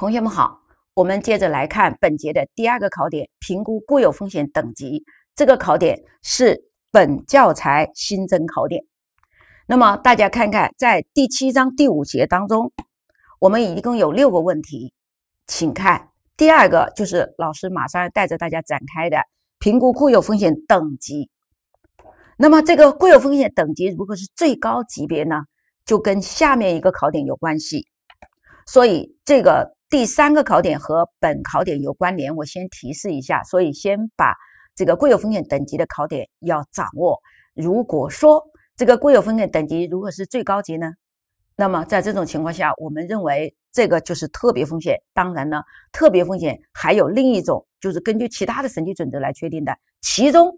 同学们好，我们接着来看本节的第二个考点——评估固有风险等级。这个考点是本教材新增考点。那么大家看看，在第七章第五节当中，我们一共有六个问题，请看第二个，就是老师马上要带着大家展开的评估固有风险等级。那么这个固有风险等级如果是最高级别呢，就跟下面一个考点有关系，所以这个。第三个考点和本考点有关联，我先提示一下，所以先把这个固有风险等级的考点要掌握。如果说这个固有风险等级如果是最高级呢，那么在这种情况下，我们认为这个就是特别风险。当然呢，特别风险还有另一种，就是根据其他的审计准则来确定的，其中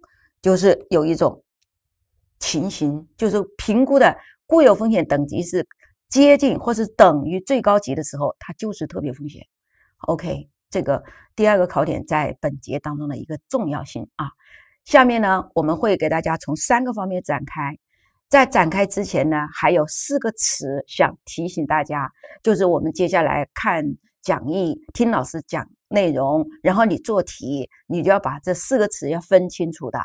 就是有一种情形，就是评估的固有风险等级是。接近或是等于最高级的时候，它就是特别风险。OK，这个第二个考点在本节当中的一个重要性啊。下面呢，我们会给大家从三个方面展开。在展开之前呢，还有四个词想提醒大家，就是我们接下来看讲义、听老师讲内容，然后你做题，你就要把这四个词要分清楚的。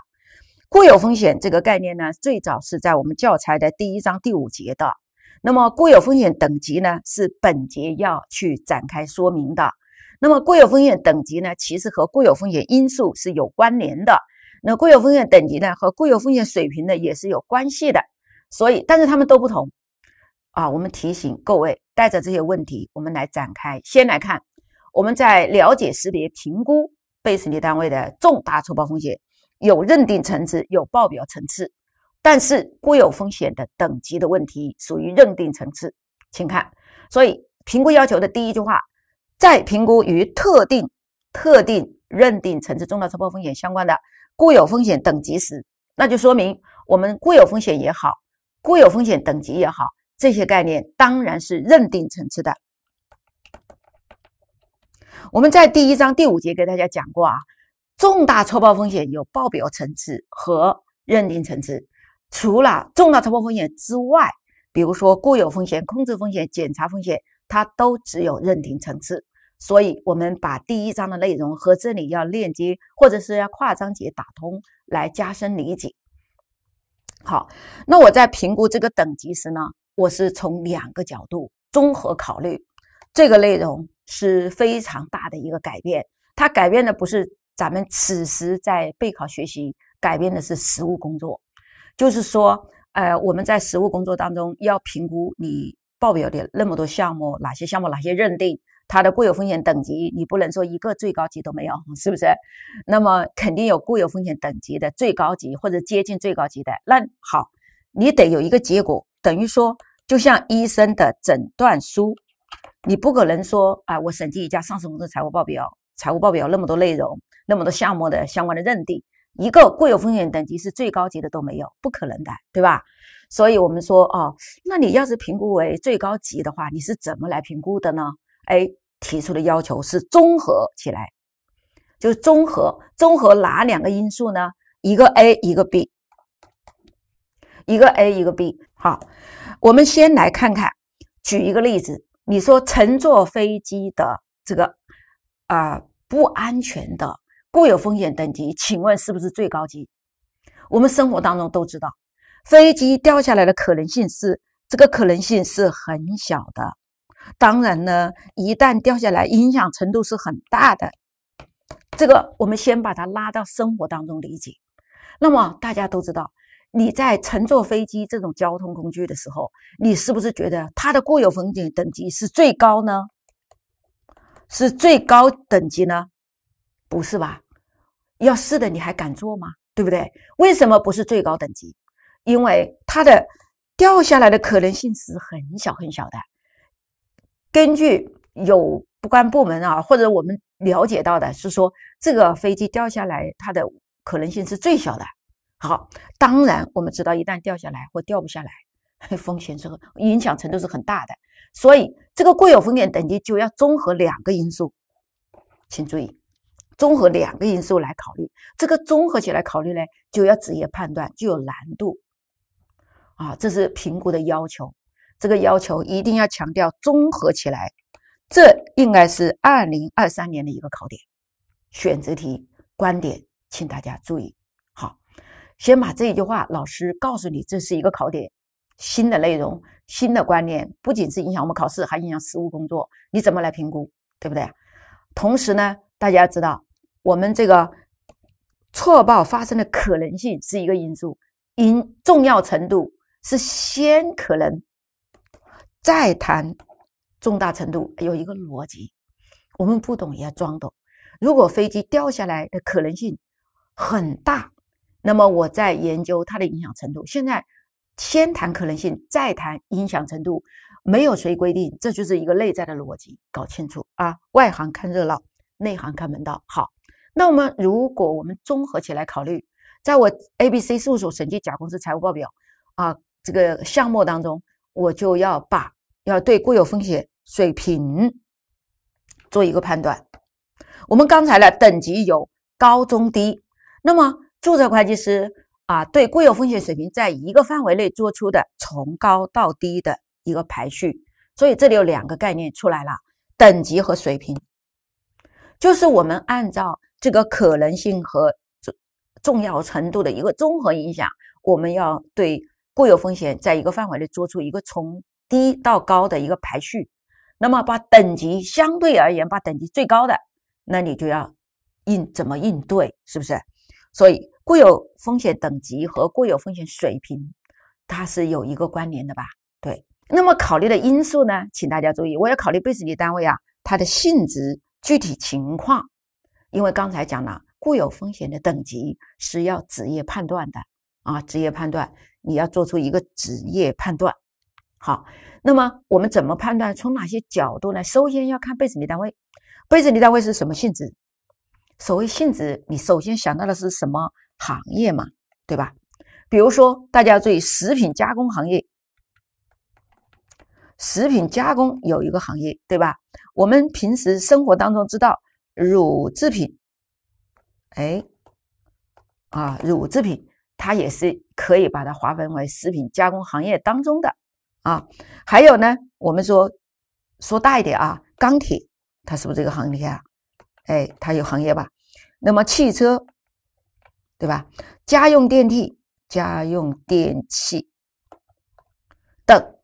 固有风险这个概念呢，最早是在我们教材的第一章第五节的。那么固有风险等级呢，是本节要去展开说明的。那么固有风险等级呢，其实和固有风险因素是有关联的。那固有风险等级呢，和固有风险水平呢，也是有关系的。所以，但是他们都不同啊。我们提醒各位，带着这些问题，我们来展开。先来看，我们在了解、识别、评估被审计单位的重大错报风险，有认定层次，有报表层次。但是固有风险的等级的问题属于认定层次，请看。所以评估要求的第一句话，在评估与特定特定认定层次重大错报风险相关的固有风险等级时，那就说明我们固有风险也好，固有风险等级也好，这些概念当然是认定层次的。我们在第一章第五节给大家讲过啊，重大错报风险有报表层次和认定层次。除了重大投保风险之外，比如说固有风险、控制风险、检查风险，它都只有认定层次。所以，我们把第一章的内容和这里要链接，或者是要跨章节打通，来加深理解。好，那我在评估这个等级时呢，我是从两个角度综合考虑。这个内容是非常大的一个改变，它改变的不是咱们此时在备考学习，改变的是实务工作。就是说，呃，我们在实务工作当中要评估你报表的那么多项目，哪些项目哪些认定，它的固有风险等级，你不能说一个最高级都没有，是不是？那么肯定有固有风险等级的最高级或者接近最高级的。那好，你得有一个结果，等于说就像医生的诊断书，你不可能说啊，我审计一家上市公司财务报表，财务报表那么多内容，那么多项目的相关的认定。一个固有风险等级是最高级的都没有，不可能的，对吧？所以，我们说，哦，那你要是评估为最高级的话，你是怎么来评估的呢？A 提出的要求是综合起来，就是综合，综合哪两个因素呢？一个 A，一个 B，一个 A，一个 B。好，我们先来看看，举一个例子，你说乘坐飞机的这个，呃，不安全的。固有风险等级，请问是不是最高级？我们生活当中都知道，飞机掉下来的可能性是这个可能性是很小的。当然呢，一旦掉下来，影响程度是很大的。这个我们先把它拉到生活当中理解。那么大家都知道，你在乘坐飞机这种交通工具的时候，你是不是觉得它的固有风险等级是最高呢？是最高等级呢？不是吧？要试的你还敢做吗？对不对？为什么不是最高等级？因为它的掉下来的可能性是很小很小的。根据有关部门啊，或者我们了解到的，是说这个飞机掉下来，它的可能性是最小的。好，当然我们知道，一旦掉下来或掉不下来，风险是影响程度是很大的。所以这个固有风险等级就要综合两个因素，请注意。综合两个因素来考虑，这个综合起来考虑呢，就要职业判断，就有难度，啊，这是评估的要求。这个要求一定要强调综合起来，这应该是二零二三年的一个考点。选择题观点，请大家注意。好，先把这一句话，老师告诉你，这是一个考点，新的内容，新的观念，不仅是影响我们考试，还影响实务工作，你怎么来评估，对不对？同时呢，大家知道。我们这个错报发生的可能性是一个因素，因重要程度是先可能，再谈重大程度，有一个逻辑。我们不懂也要装懂。如果飞机掉下来的可能性很大，那么我在研究它的影响程度。现在先谈可能性，再谈影响程度，没有谁规定，这就是一个内在的逻辑，搞清楚啊！外行看热闹，内行看门道，好。那么，如果我们综合起来考虑，在我 A、B、C 事务所审计甲公司财务报表啊这个项目当中，我就要把要对固有风险水平做一个判断。我们刚才呢，等级有高、中、低。那么，注册会计师啊，对固有风险水平在一个范围内做出的从高到低的一个排序。所以，这里有两个概念出来了：等级和水平。就是我们按照这个可能性和重要程度的一个综合影响，我们要对固有风险在一个范围内做出一个从低到高的一个排序。那么，把等级相对而言，把等级最高的，那你就要应怎么应对，是不是？所以，固有风险等级和固有风险水平，它是有一个关联的吧？对。那么，考虑的因素呢，请大家注意，我要考虑被审计单位啊，它的性质。具体情况，因为刚才讲了固有风险的等级是要职业判断的啊，职业判断，你要做出一个职业判断。好，那么我们怎么判断？从哪些角度呢？首先要看被审计单位，被审计单位是什么性质？所谓性质，你首先想到的是什么行业嘛？对吧？比如说，大家注意食品加工行业。食品加工有一个行业，对吧？我们平时生活当中知道乳制品，哎，啊，乳制品它也是可以把它划分为食品加工行业当中的啊。还有呢，我们说说大一点啊，钢铁它是不是这个行业啊？哎，它有行业吧？那么汽车，对吧？家用电器、家用电器等。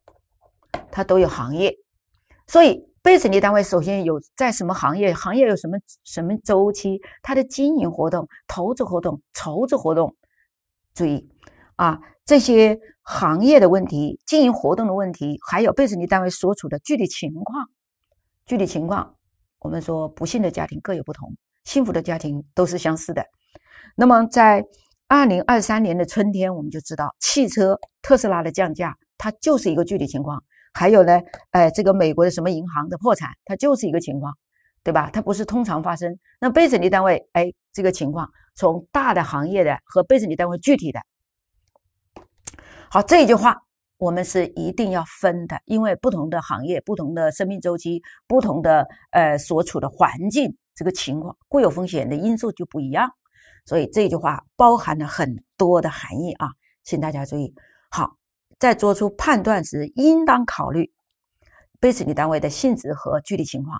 它都有行业，所以被审计单位首先有在什么行业，行业有什么什么周期，它的经营活动、投资活动、筹资活动，注意啊，这些行业的问题、经营活动的问题，还有被审计单位所处的具体情况。具体情况，我们说，不幸的家庭各有不同，幸福的家庭都是相似的。那么，在二零二三年的春天，我们就知道汽车特斯拉的降价，它就是一个具体情况。还有呢，哎，这个美国的什么银行的破产，它就是一个情况，对吧？它不是通常发生。那被审计单位，哎，这个情况，从大的行业的和被审计单位具体的，好，这一句话我们是一定要分的，因为不同的行业、不同的生命周期、不同的呃所处的环境，这个情况固有风险的因素就不一样。所以这句话包含了很多的含义啊，请大家注意。在做出判断时，应当考虑被审计单位的性质和具体情况，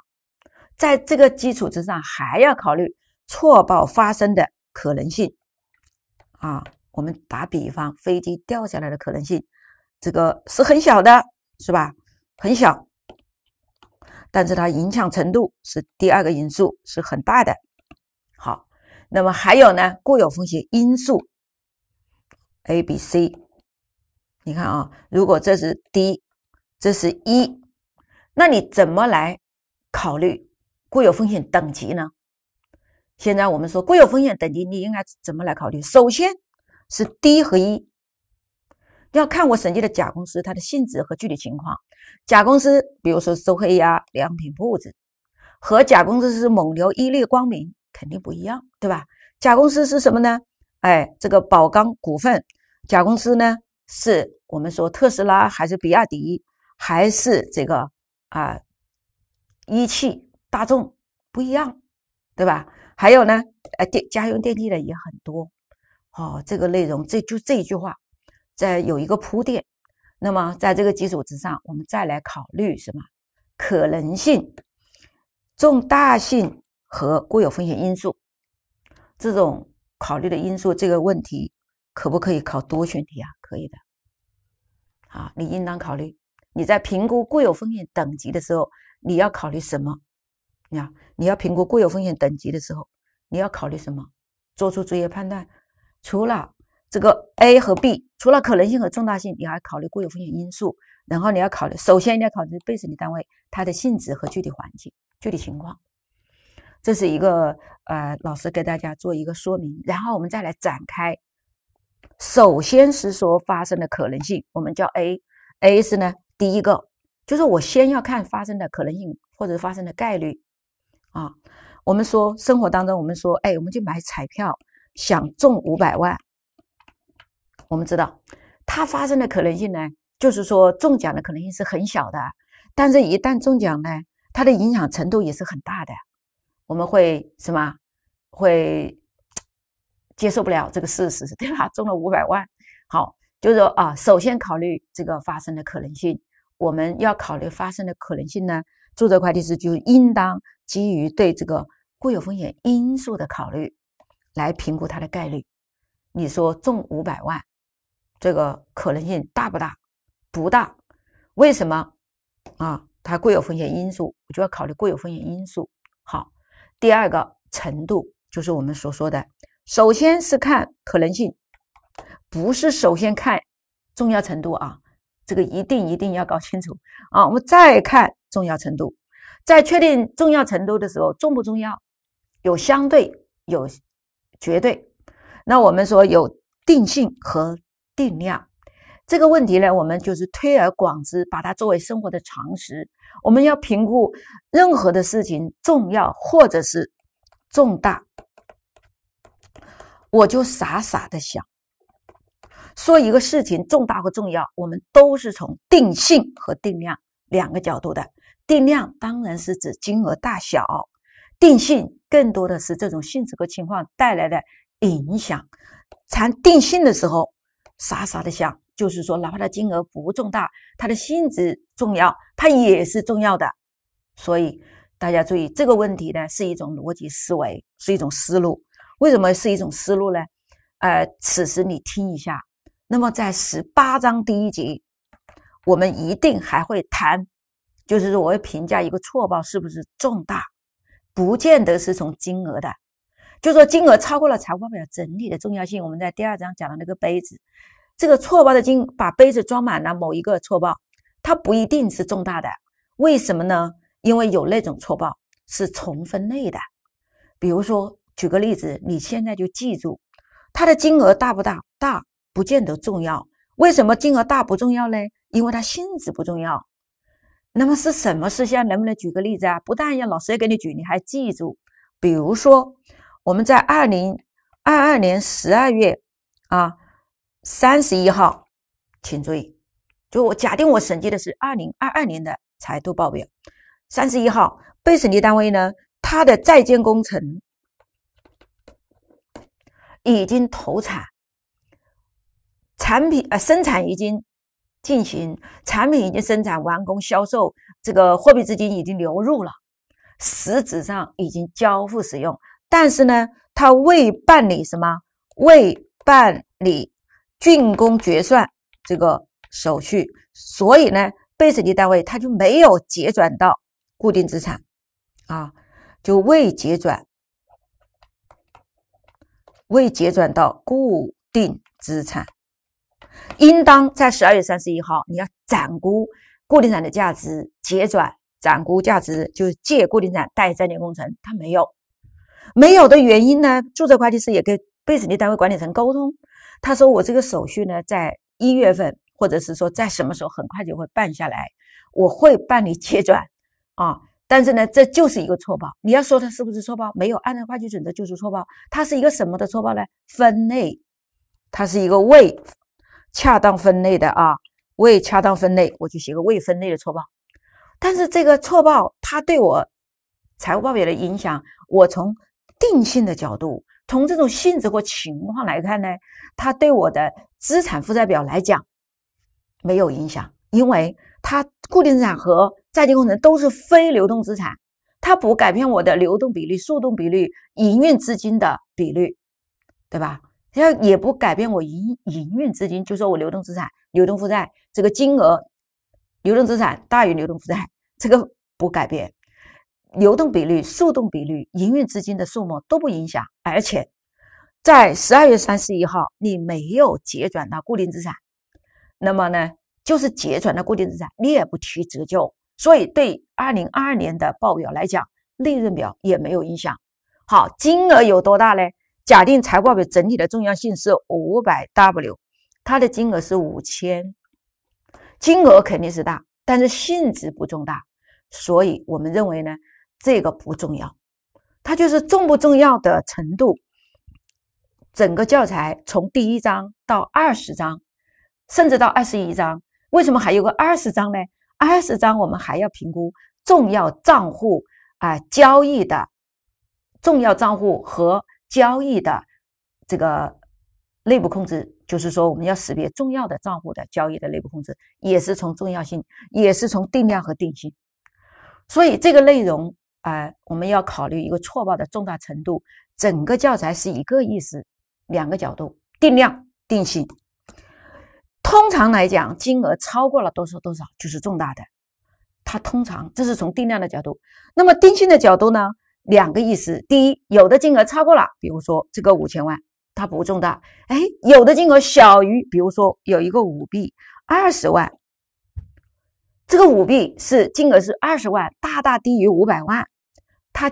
在这个基础之上，还要考虑错报发生的可能性。啊，我们打比方，飞机掉下来的可能性，这个是很小的，是吧？很小，但是它影响程度是第二个因素是很大的。好，那么还有呢，固有风险因素 A、B、C。你看啊，如果这是 D，这是一，那你怎么来考虑固有风险等级呢？现在我们说固有风险等级，你应该怎么来考虑？首先是 D 和一，要看我审计的甲公司它的性质和具体情况。甲公司，比如说周黑鸭、良品铺子，和甲公司是蒙牛、伊利、光明肯定不一样，对吧？甲公司是什么呢？哎，这个宝钢股份，甲公司呢？是我们说特斯拉还是比亚迪还是这个啊一汽大众不一样，对吧？还有呢，呃，电家用电器的也很多。哦，这个内容这就这一句话，在有一个铺垫。那么在这个基础之上，我们再来考虑什么可能性、重大性和固有风险因素这种考虑的因素。这个问题可不可以考多选题啊？可以的，啊，你应当考虑你在评估固有风险等级的时候，你要考虑什么？你看，你要评估固有风险等级的时候，你要考虑什么？做出职业判断，除了这个 A 和 B，除了可能性和重大性，你还考虑固有风险因素，然后你要考虑，首先你要考虑被审的单位它的性质和具体环境、具体情况。这是一个呃，老师给大家做一个说明，然后我们再来展开。首先是说发生的可能性，我们叫 A，A 是呢，第一个就是我先要看发生的可能性，或者发生的概率啊。我们说生活当中，我们说，哎，我们就买彩票，想中五百万。我们知道它发生的可能性呢，就是说中奖的可能性是很小的，但是，一旦中奖呢，它的影响程度也是很大的。我们会什么？会？接受不了这个事实，对吧？中了五百万，好，就是说啊，首先考虑这个发生的可能性。我们要考虑发生的可能性呢，注册会计师就应当基于对这个固有风险因素的考虑来评估它的概率。你说中五百万，这个可能性大不大？不大。为什么？啊，它固有风险因素，就要考虑固有风险因素。好，第二个程度就是我们所说的。首先是看可能性，不是首先看重要程度啊，这个一定一定要搞清楚啊。我们再看重要程度，在确定重要程度的时候，重不重要有相对有绝对，那我们说有定性和定量。这个问题呢，我们就是推而广之，把它作为生活的常识。我们要评估任何的事情重要或者是重大。我就傻傻的想说一个事情重大和重要，我们都是从定性和定量两个角度的。定量当然是指金额大小，定性更多的是这种性质和情况带来的影响。谈定性的时候，傻傻的想，就是说，哪怕它金额不重大，它的性质重要，它也是重要的。所以大家注意这个问题呢，是一种逻辑思维，是一种思路。为什么是一种思路呢？呃，此时你听一下。那么，在十八章第一节，我们一定还会谈，就是说，我会评价一个错报是不是重大，不见得是从金额的。就说金额超过了财务报表整体的重要性。我们在第二章讲的那个杯子，这个错报的金把杯子装满了某一个错报，它不一定是重大的。为什么呢？因为有那种错报是重分类的，比如说。举个例子，你现在就记住，它的金额大不大？大不见得重要。为什么金额大不重要呢？因为它性质不重要。那么是什么事项？能不能举个例子啊？不但要老师要给你举，你还记住。比如说，我们在二零二二年十二月啊三十一号，请注意，就我假定我审计的是二零二二年的财度报表，三十一号被审计单位呢，它的在建工程。已经投产，产品呃生产已经进行，产品已经生产完工销售，这个货币资金已经流入了，实质上已经交付使用，但是呢，他未办理什么，未办理竣工决算这个手续，所以呢，被审计单位他就没有结转到固定资产，啊，就未结转。未结转到固定资产，应当在十二月三十一号，你要暂估固定资产的价值，结转暂估价值就是借固定资产，贷在建工程。他没有，没有的原因呢？注册会计师也跟被审计单位管理层沟通，他说我这个手续呢，在一月份或者是说在什么时候，很快就会办下来，我会办理结转啊。但是呢，这就是一个错报。你要说它是不是错报？没有按照会计准则就是错报。它是一个什么的错报呢？分类，它是一个未恰当分类的啊，未恰当分类，我就写个未分类的错报。但是这个错报它对我财务报表的影响，我从定性的角度，从这种性质和情况来看呢，它对我的资产负债表来讲没有影响，因为它固定资产和在建工程都是非流动资产，它不改变我的流动比率、速动比率、营运资金的比率，对吧？要也不改变我营营运资金，就说我流动资产、流动负债这个金额，流动资产大于流动负债，这个不改变，流动比率、速动比率、营运资金的数目都不影响。而且在十二月三十一号，你没有结转到固定资产，那么呢，就是结转到固定资产，你也不提折旧。所以，对二零二二年的报表来讲，利润表也没有影响。好，金额有多大呢？假定财报表整体的重要性是五百 W，它的金额是五千，金额肯定是大，但是性质不重大，所以我们认为呢，这个不重要。它就是重不重要的程度。整个教材从第一章到二十章，甚至到二十一章，为什么还有个二十章呢？二十章我们还要评估重要账户啊交易的，重要账户和交易的这个内部控制，就是说我们要识别重要的账户的交易的内部控制，也是从重要性，也是从定量和定性。所以这个内容啊，我们要考虑一个错报的重大程度。整个教材是一个意思，两个角度，定量定性。通常来讲，金额超过了多少多少就是重大的。它通常这是从定量的角度。那么定性的角度呢？两个意思：第一，有的金额超过了，比如说这个五千万，它不重大。哎，有的金额小于，比如说有一个舞弊二十万，这个舞弊是金额是二十万，大大低于五百万，它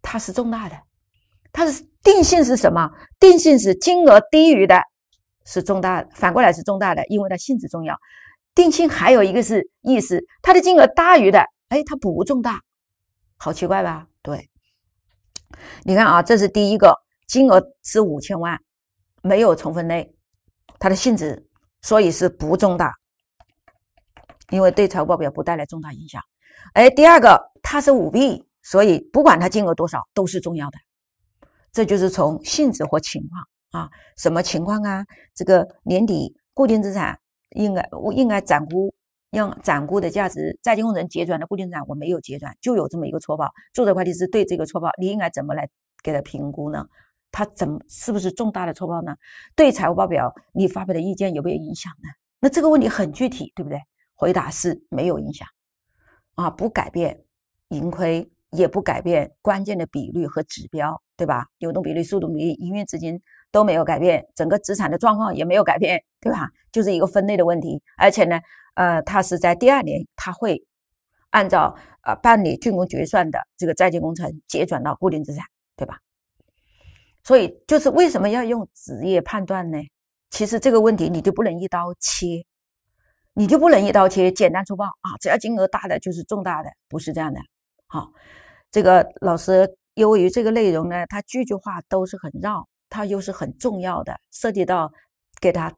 它是重大的。它是定性是什么？定性是金额低于的。是重大，反过来是重大的，因为它性质重要。定性还有一个是意思，它的金额大于的，哎，它不重大，好奇怪吧？对，你看啊，这是第一个，金额是五千万，没有重分类，它的性质，所以是不重大，因为对财务报表不带来重大影响。哎，第二个它是舞弊，所以不管它金额多少都是重要的，这就是从性质或情况。啊，什么情况啊？这个年底固定资产应该我应该暂估，让暂估的价值在建工程结转的固定资产我没有结转，就有这么一个错报。注册会计师对这个错报，你应该怎么来给他评估呢？他怎么是不是重大的错报呢？对财务报表你发表的意见有没有影响呢？那这个问题很具体，对不对？回答是没有影响，啊，不改变盈亏，也不改变关键的比率和指标，对吧？流动比率、速度比、营运资金。都没有改变，整个资产的状况也没有改变，对吧？就是一个分类的问题，而且呢，呃，它是在第二年，它会按照呃办理竣工决算的这个在建工程结转到固定资产，对吧？所以就是为什么要用职业判断呢？其实这个问题你就不能一刀切，你就不能一刀切，简单粗暴啊！只要金额大的就是重大的，不是这样的。好，这个老师由于这个内容呢，它句句话都是很绕。它又是很重要的，涉及到给它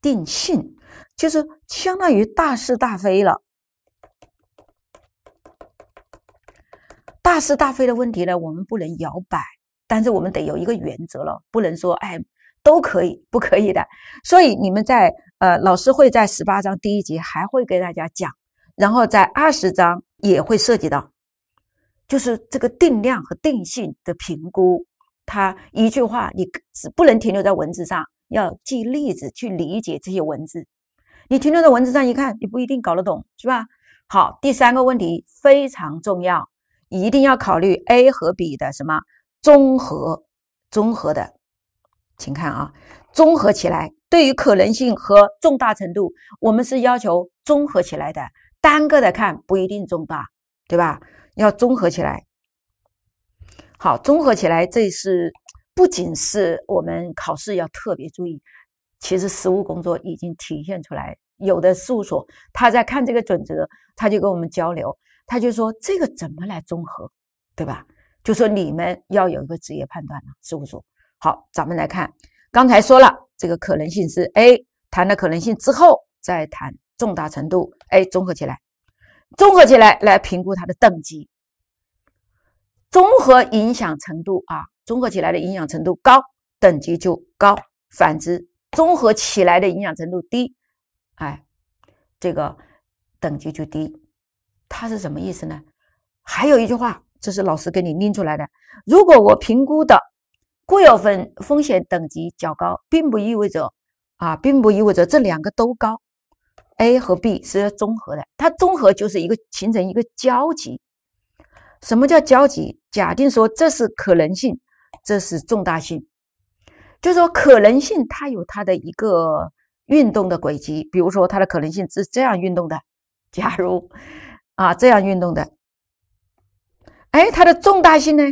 定性，就是相当于大是大非了。大是大非的问题呢，我们不能摇摆，但是我们得有一个原则了，不能说哎都可以，不可以的。所以你们在呃，老师会在十八章第一节还会给大家讲，然后在二十章也会涉及到，就是这个定量和定性的评估。他一句话，你只不能停留在文字上，要记例子去理解这些文字。你停留在文字上，一看你不一定搞得懂，是吧？好，第三个问题非常重要，一定要考虑 A 和 B 的什么综合？综合的，请看啊，综合起来，对于可能性和重大程度，我们是要求综合起来的。单个的看不一定重大，对吧？要综合起来。好，综合起来，这是不仅是我们考试要特别注意，其实实务工作已经体现出来。有的事务所他在看这个准则，他就跟我们交流，他就说这个怎么来综合，对吧？就说你们要有一个职业判断了，事务所。好，咱们来看，刚才说了，这个可能性是 A，谈的可能性之后再谈重大程度，哎，综合起来，综合起来来评估它的等级。综合影响程度啊，综合起来的影响程度高，等级就高；反之，综合起来的影响程度低，哎，这个等级就低。它是什么意思呢？还有一句话，这是老师给你拎出来的。如果我评估的固有分风险等级较高，并不意味着啊，并不意味着这两个都高。A 和 B 是要综合的，它综合就是一个形成一个交集。什么叫交集？假定说这是可能性，这是重大性，就说可能性它有它的一个运动的轨迹，比如说它的可能性是这样运动的，假如啊这样运动的，哎，它的重大性呢？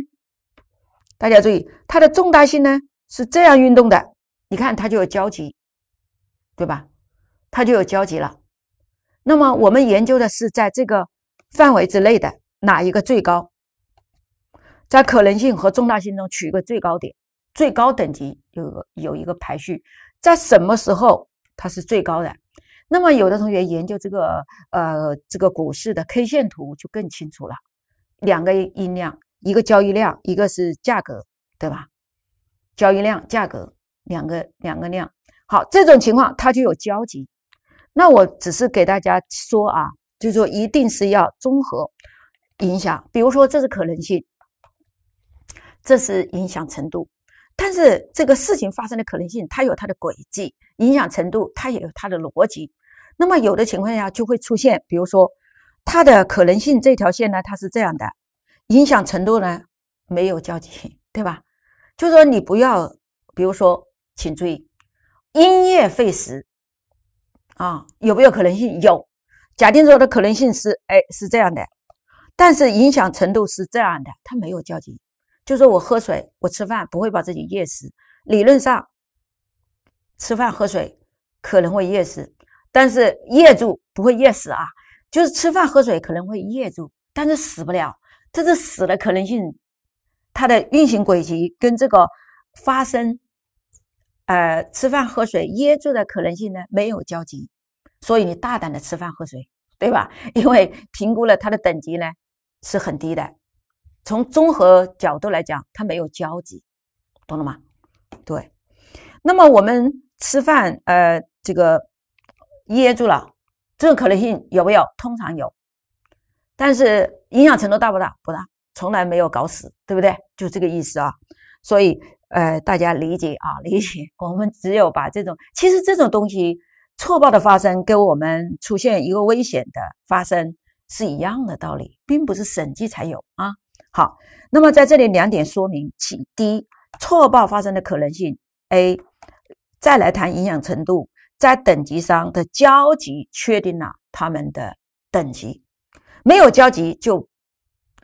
大家注意，它的重大性呢是这样运动的，你看它就有交集，对吧？它就有交集了。那么我们研究的是在这个范围之内的。哪一个最高，在可能性和重大性中取一个最高点，最高等级有有一个排序，在什么时候它是最高的？那么有的同学研究这个呃这个股市的 K 线图就更清楚了，两个音量，一个交易量，一个是价格，对吧？交易量、价格两个两个量，好，这种情况它就有交集。那我只是给大家说啊，就说一定是要综合。影响，比如说这是可能性，这是影响程度，但是这个事情发生的可能性，它有它的轨迹；影响程度，它也有它的逻辑。那么有的情况下就会出现，比如说它的可能性这条线呢，它是这样的；影响程度呢，没有交集，对吧？就说你不要，比如说，请注意，因噎废食啊，有没有可能性？有，假定说的可能性是，哎，是这样的。但是影响程度是这样的，它没有交集，就说我喝水、我吃饭不会把自己噎死。理论上，吃饭喝水可能会噎死，但是噎住不会噎死啊，就是吃饭喝水可能会噎住，但是死不了。这是死的可能性，它的运行轨迹跟这个发生呃吃饭喝水噎住的可能性呢没有交集，所以你大胆的吃饭喝水，对吧？因为评估了它的等级呢。是很低的，从综合角度来讲，它没有交集，懂了吗？对。那么我们吃饭，呃，这个噎住了，这个可能性有没有？通常有，但是影响程度大不大？不大，从来没有搞死，对不对？就这个意思啊。所以，呃，大家理解啊，理解。我们只有把这种，其实这种东西错报的发生，跟我们出现一个危险的发生。是一样的道理，并不是审计才有啊。好，那么在这里两点说明：，第一，错报发生的可能性；，a，再来谈影响程度，在等级上的交集确定了他们的等级，没有交集就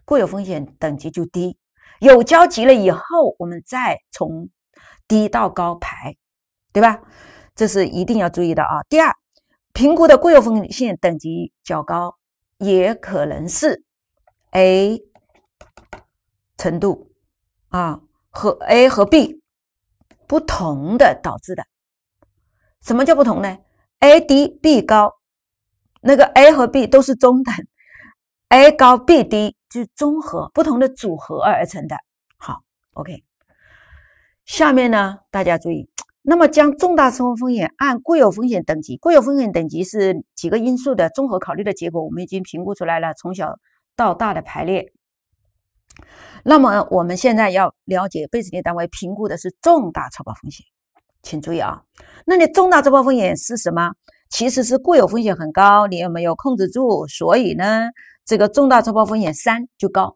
固有风险等级就低，有交集了以后，我们再从低到高排，对吧？这是一定要注意的啊。第二，评估的固有风险等级较高。也可能是 A 程度啊和 A 和 B 不同的导致的。什么叫不同呢？A 低 B 高，那个 A 和 B 都是中等，A 高 B 低，就是综合不同的组合而成的。好，OK。下面呢，大家注意。那么，将重大生活风险按固有风险等级，固有风险等级是几个因素的综合考虑的结果，我们已经评估出来了，从小到大的排列。那么，我们现在要了解被审计单位评估的是重大超包风险，请注意啊。那你重大超包风险是什么？其实是固有风险很高，你没有控制住，所以呢，这个重大超包风险三就高。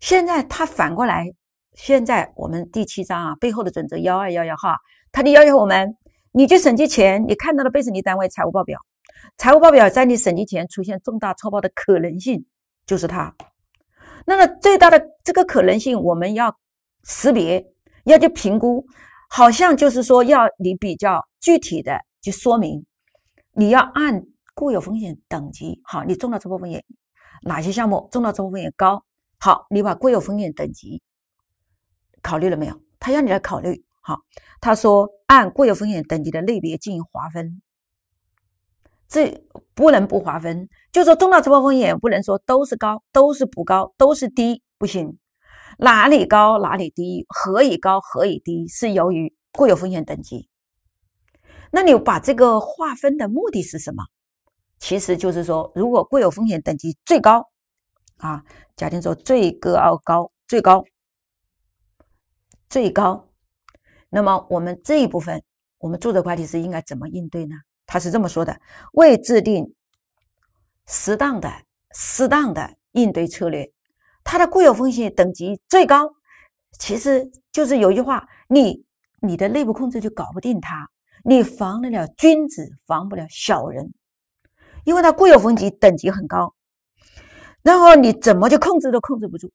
现在它反过来，现在我们第七章啊背后的准则幺二幺幺哈。他就要求我们，你去审计前，你看到了被审计单位财务报表，财务报表在你审计前出现重大错报的可能性就是它。那么最大的这个可能性，我们要识别，要去评估，好像就是说要你比较具体的去说明，你要按固有风险等级，好，你重大错报风险哪些项目重大错报风险高，好，你把固有风险等级考虑了没有？他要你来考虑。他说：“按固有风险等级的类别进行划分，这不能不划分。就说重大承包风险，不能说都是高，都是不高，都是低，不行。哪里高哪里低，何以高何以低，是由于固有风险等级。那你把这个划分的目的是什么？其实就是说，如果固有风险等级最高，啊，假定说最高高最高最高。”那么我们这一部分，我们注册会计师应该怎么应对呢？他是这么说的：未制定适当的、适当的应对策略，它的固有风险等级最高。其实就是有一句话，你你的内部控制就搞不定它，你防得了君子，防不了小人，因为它固有风险等级很高。然后你怎么就控制都控制不住，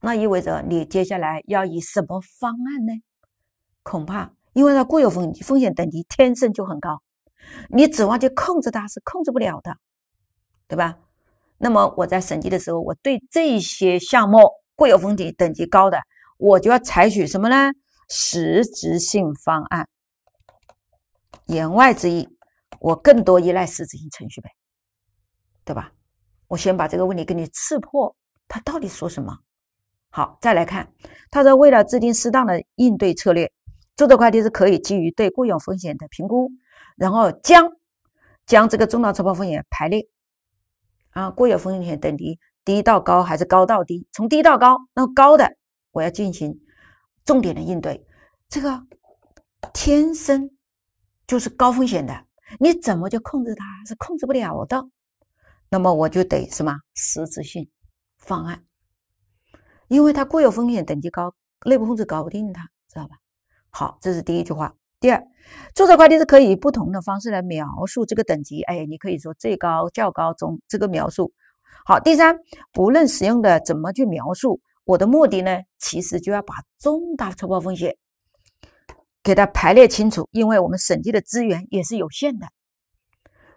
那意味着你接下来要以什么方案呢？恐怕，因为它固有风风险等级天生就很高，你指望去控制它是控制不了的，对吧？那么我在审计的时候，我对这些项目固有风险等级高的，我就要采取什么呢？实质性方案。言外之意，我更多依赖实质性程序呗，对吧？我先把这个问题给你刺破，他到底说什么？好，再来看，他说为了制定适当的应对策略。注册快递是可以基于对固有风险的评估，然后将将这个重大突破风险排列啊，固有风险等级低到高还是高到低？从低到高，那高的我要进行重点的应对。这个天生就是高风险的，你怎么就控制它是控制不了的？那么我就得什么实质性方案，因为它固有风险等级高，内部控制搞不定它，知道吧？好，这是第一句话。第二，注册会计师可以不同的方式来描述这个等级。哎，你可以说最高、较高中这个描述。好，第三，不论使用的怎么去描述，我的目的呢，其实就要把重大突破风险给它排列清楚，因为我们审计的资源也是有限的。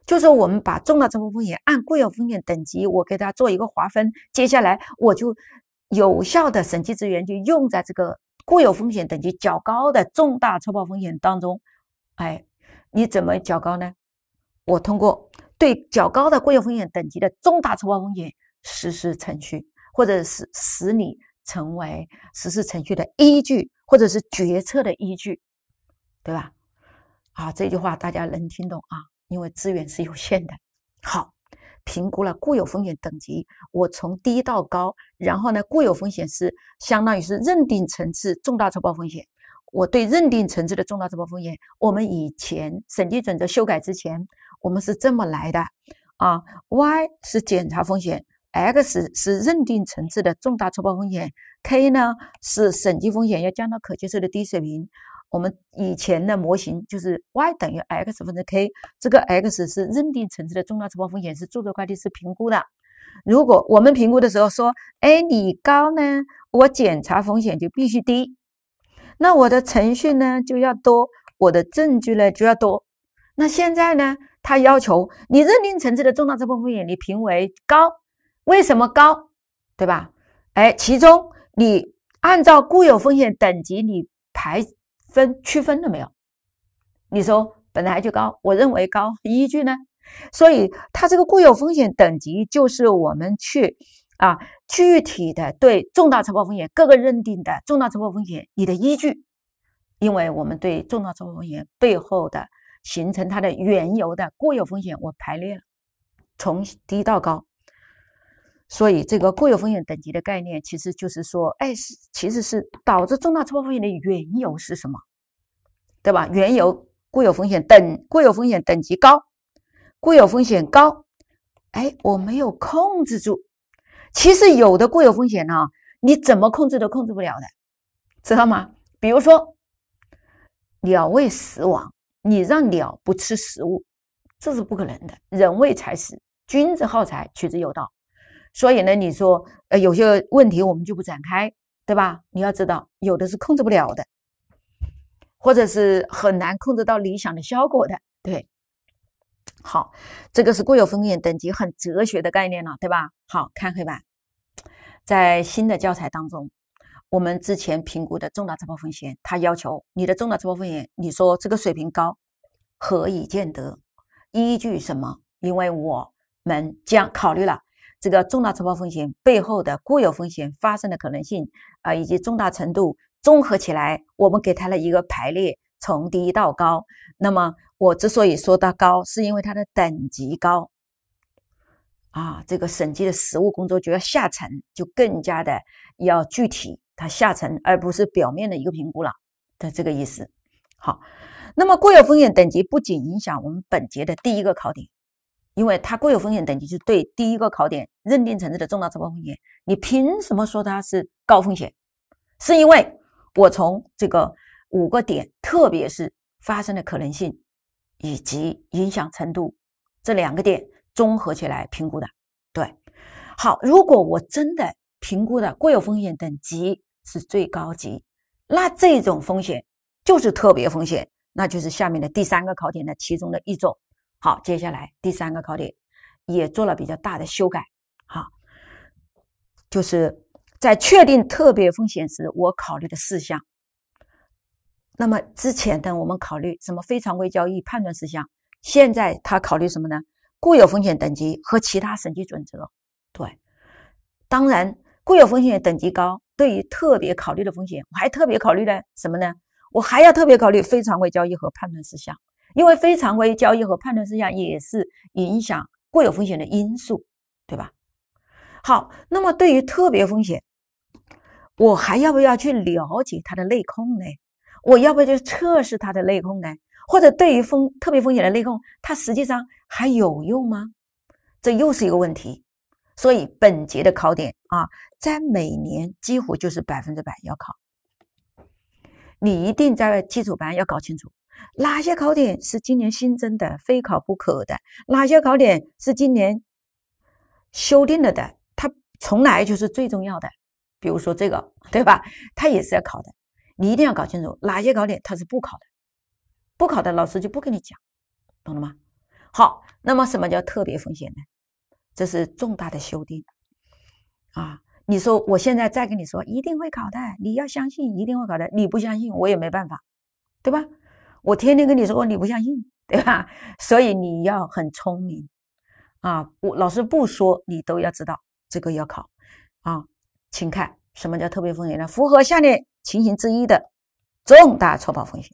就说我们把重大突破风险按固有风险等级，我给它做一个划分，接下来我就有效的审计资源就用在这个。固有风险等级较高的重大车保风险当中，哎，你怎么较高呢？我通过对较高的固有风险等级的重大车保风险实施程序，或者是使你成为实施程序的依据，或者是决策的依据，对吧？啊，这句话大家能听懂啊？因为资源是有限的。好。评估了固有风险等级，我从低到高，然后呢，固有风险是相当于是认定层次重大错报风险。我对认定层次的重大错报风险，我们以前审计准则修改之前，我们是这么来的，啊，Y 是检查风险，X 是认定层次的重大错报风险，K 呢是审计风险要降到可接受的低水平。我们以前的模型就是 y 等于 x 分之 k，这个 x 是认定层次的重大承报风险，是注册会计师评估的。如果我们评估的时候说，哎，你高呢，我检查风险就必须低，那我的程序呢就要多，我的证据呢就要多。那现在呢，他要求你认定层次的重大错报风险你评为高，为什么高？对吧？哎，其中你按照固有风险等级你排。分区分了没有？你说本来就高，我认为高，依据呢？所以它这个固有风险等级就是我们去啊具体的对重大承包风险各个认定的重大承包风险你的依据，因为我们对重大承包风险背后的形成它的缘由的固有风险我排列了，从低到高。所以，这个固有风险等级的概念，其实就是说，哎，是其实是导致重大超风险的缘由是什么，对吧？缘由固有风险等固有风险等级高，固有风险高，哎，我没有控制住。其实有的固有风险呢，你怎么控制都控制不了的，知道吗？比如说，鸟为食亡，你让鸟不吃食物，这是不可能的。人为财死，君子好财，取之有道。所以呢，你说，呃，有些问题我们就不展开，对吧？你要知道，有的是控制不了的，或者是很难控制到理想的效果的，对。好，这个是固有风险等级，很哲学的概念了，对吧？好看黑板，在新的教材当中，我们之前评估的重大自付风险，它要求你的重大自付风险，你说这个水平高，何以见得？依据什么？因为我们将考虑了。这个重大承包风险背后的固有风险发生的可能性啊，以及重大程度综合起来，我们给它的一个排列从低到高。那么我之所以说它高，是因为它的等级高啊。这个审计的实务工作就要下沉，就更加的要具体，它下沉而不是表面的一个评估了的这个意思。好，那么固有风险等级不仅影响我们本节的第一个考点。因为它固有风险等级是对第一个考点认定层次的重大承包风险，你凭什么说它是高风险？是因为我从这个五个点，特别是发生的可能性以及影响程度这两个点综合起来评估的。对，好，如果我真的评估的固有风险等级是最高级，那这种风险就是特别风险，那就是下面的第三个考点的其中的一种。好，接下来第三个考点也做了比较大的修改，哈，就是在确定特别风险时，我考虑的事项。那么之前的我们考虑什么非常规交易判断事项，现在他考虑什么呢？固有风险等级和其他审计准则。对，当然固有风险等级高，对于特别考虑的风险，我还特别考虑呢什么呢？我还要特别考虑非常规交易和判断事项。因为非常规交易和判断事项也是影响固有风险的因素，对吧？好，那么对于特别风险，我还要不要去了解它的内控呢？我要不要去测试它的内控呢？或者对于风特别风险的内控，它实际上还有用吗？这又是一个问题。所以本节的考点啊，在每年几乎就是百分之百要考，你一定在基础班要搞清楚。哪些考点是今年新增的、非考不可的？哪些考点是今年修订了的？它从来就是最重要的。比如说这个，对吧？它也是要考的。你一定要搞清楚哪些考点它是不考的，不考的老师就不跟你讲，懂了吗？好，那么什么叫特别风险呢？这是重大的修订啊！你说我现在再跟你说，一定会考的，你要相信一定会考的。你不相信我也没办法，对吧？我天天跟你说，你不相信，对吧？所以你要很聪明，啊，我老师不说，你都要知道这个要考啊。请看什么叫特别风险呢？符合下列情形之一的重大错报风险，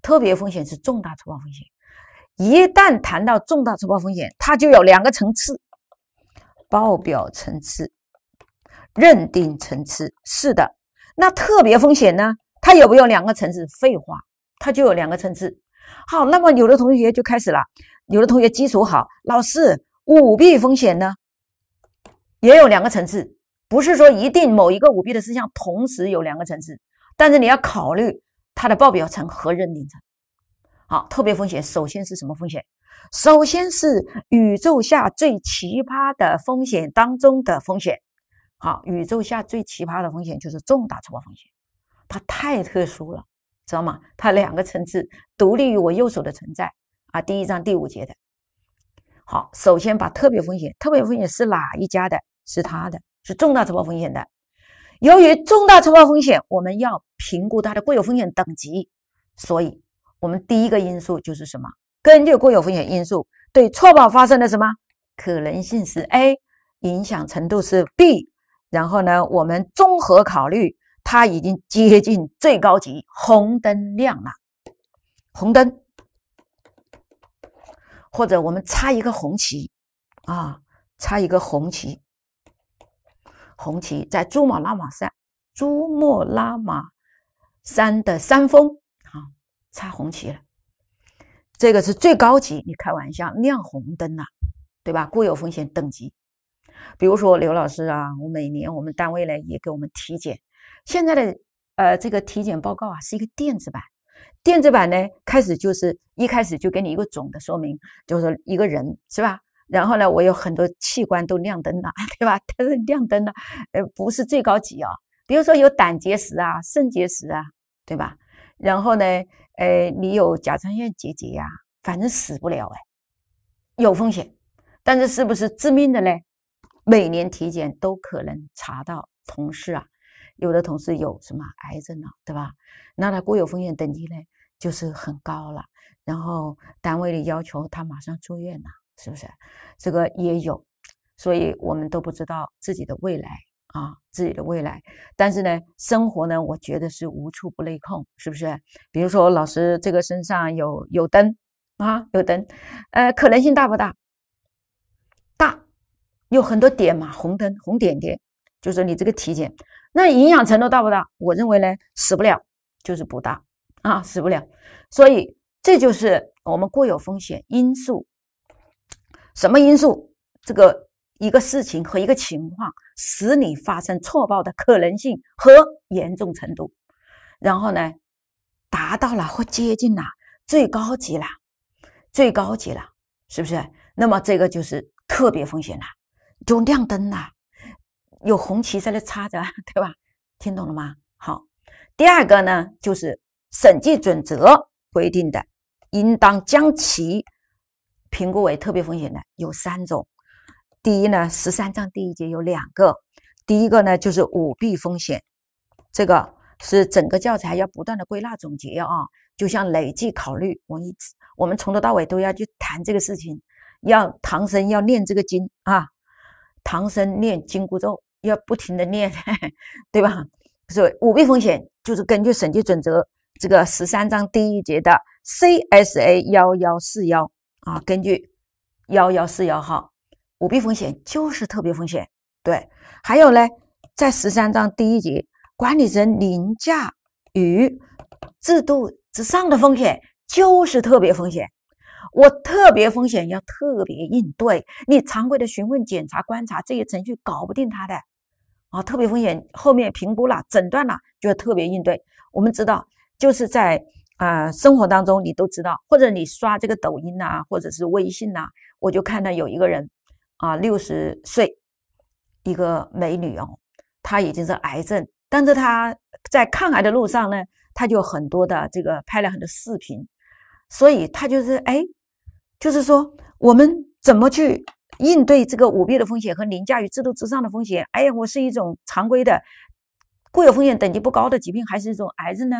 特别风险是重大错报风险。一旦谈到重大错报风险，它就有两个层次，报表层次、认定层次。是的，那特别风险呢？它有没有两个层次？废话。它就有两个层次。好，那么有的同学就开始了，有的同学基础好。老师，舞弊风险呢也有两个层次，不是说一定某一个舞弊的事项同时有两个层次，但是你要考虑它的报表层和认定层。好，特别风险首先是什么风险？首先是宇宙下最奇葩的风险当中的风险。好，宇宙下最奇葩的风险就是重大错报风险，它太特殊了。知道吗？它两个层次独立于我右手的存在啊。第一章第五节的，好，首先把特别风险，特别风险是哪一家的？是他的，是重大错报风险的。由于重大错报风险，我们要评估它的固有风险等级，所以我们第一个因素就是什么？根据固有风险因素，对错报发生的什么可能性是 A，影响程度是 B，然后呢，我们综合考虑。它已经接近最高级，红灯亮了，红灯，或者我们插一个红旗，啊，插一个红旗，红旗在珠穆朗玛山，珠穆朗玛山的山峰，啊，插红旗了，这个是最高级。你开玩笑，亮红灯了，对吧？固有风险等级，比如说刘老师啊，我每年我们单位呢也给我们体检。现在的呃，这个体检报告啊，是一个电子版。电子版呢，开始就是一开始就给你一个总的说明，就是一个人是吧？然后呢，我有很多器官都亮灯了，对吧？但是亮灯了，呃，不是最高级啊。比如说有胆结石啊、肾结石啊，对吧？然后呢，呃，你有甲状腺结节呀，反正死不了哎，有风险，但是是不是致命的嘞？每年体检都可能查到同事啊。有的同事有什么癌症呢，对吧？那他固有风险等级呢，就是很高了。然后单位的要求，他马上住院了，是不是？这个也有，所以我们都不知道自己的未来啊，自己的未来。但是呢，生活呢，我觉得是无处不内控，是不是？比如说老师这个身上有有灯啊，有灯，呃，可能性大不大？大，有很多点嘛，红灯，红点点。就是你这个体检，那营养程度大不大？我认为呢，死不了，就是不大啊，死不了。所以这就是我们固有风险因素，什么因素？这个一个事情和一个情况使你发生错报的可能性和严重程度，然后呢，达到了或接近了最高级了，最高级了，是不是？那么这个就是特别风险了，就亮灯了。有红旗在那插着，对吧？听懂了吗？好，第二个呢，就是审计准则规定的，应当将其评估为特别风险的有三种。第一呢，十三章第一节有两个。第一个呢，就是舞弊风险，这个是整个教材要不断的归纳总结啊。就像累计考虑，我一直我们从头到尾都要去谈这个事情，要唐僧要念这个经啊，唐僧念紧箍咒。要不停的练，对吧？所以舞弊风险，就是根据审计准则这个十三章第一节的 CSA 幺幺四幺啊，根据幺幺四幺号舞弊风险就是特别风险，对。还有呢，在十三章第一节，管理层凌驾于制度之上的风险就是特别风险。我特别风险要特别应对，你常规的询问、检查、观察这些程序搞不定他的。啊，特别风险后面评估了、诊断了，就要特别应对。我们知道，就是在呃生活当中，你都知道，或者你刷这个抖音呐，或者是微信呐，我就看到有一个人，啊，六十岁一个美女哦，她已经是癌症，但是她在抗癌的路上呢，她就很多的这个拍了很多视频，所以她就是哎，就是说我们怎么去？应对这个舞弊的风险和凌驾于制度之上的风险。哎呀，我是一种常规的固有风险等级不高的疾病，还是一种癌症呢？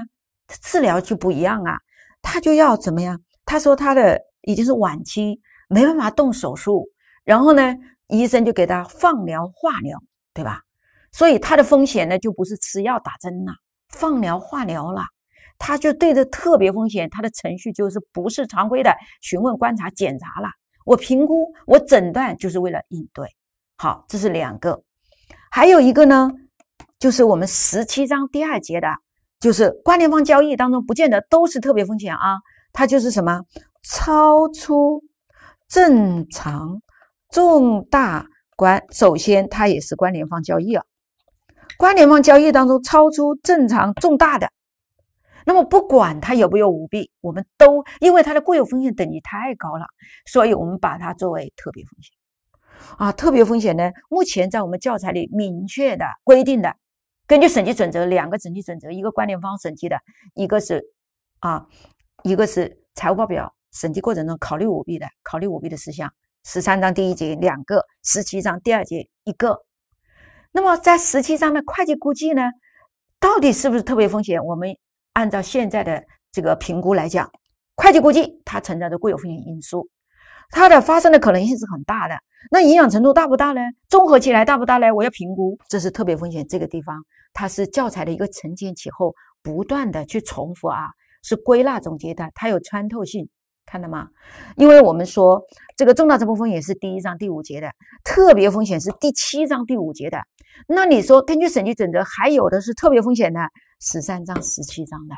治疗就不一样啊，他就要怎么样？他说他的已经是晚期，没办法动手术，然后呢，医生就给他放疗、化疗，对吧？所以他的风险呢，就不是吃药打针了，放疗、化疗了，他就对着特别风险，他的程序就是不是常规的询问、观察、检查了。我评估，我诊断，就是为了应对。好，这是两个，还有一个呢，就是我们十七章第二节的，就是关联方交易当中，不见得都是特别风险啊，它就是什么超出正常重大关。首先，它也是关联方交易啊，关联方交易当中超出正常重大的。那么不管它有没有舞弊，我们都因为它的固有风险等级太高了，所以我们把它作为特别风险。啊，特别风险呢，目前在我们教材里明确的规定的，根据审计准则，两个审计准则，一个关联方审计的，一个是啊，一个是财务报表审计过程中考虑舞弊的，考虑舞弊的事项，十三章第一节两个，十七章第二节一个。那么在十七章的会计估计呢，到底是不是特别风险？我们。按照现在的这个评估来讲，会计估计它存在着固有风险因素，它的发生的可能性是很大的。那影响程度大不大呢？综合起来大不大呢？我要评估，这是特别风险这个地方，它是教材的一个承前启后，不断的去重复啊，是归纳总结的，它有穿透性，看到吗？因为我们说这个重大错部风险是第一章第五节的，特别风险是第七章第五节的。那你说根据审计准则，还有的是特别风险的，十三章、十七章的，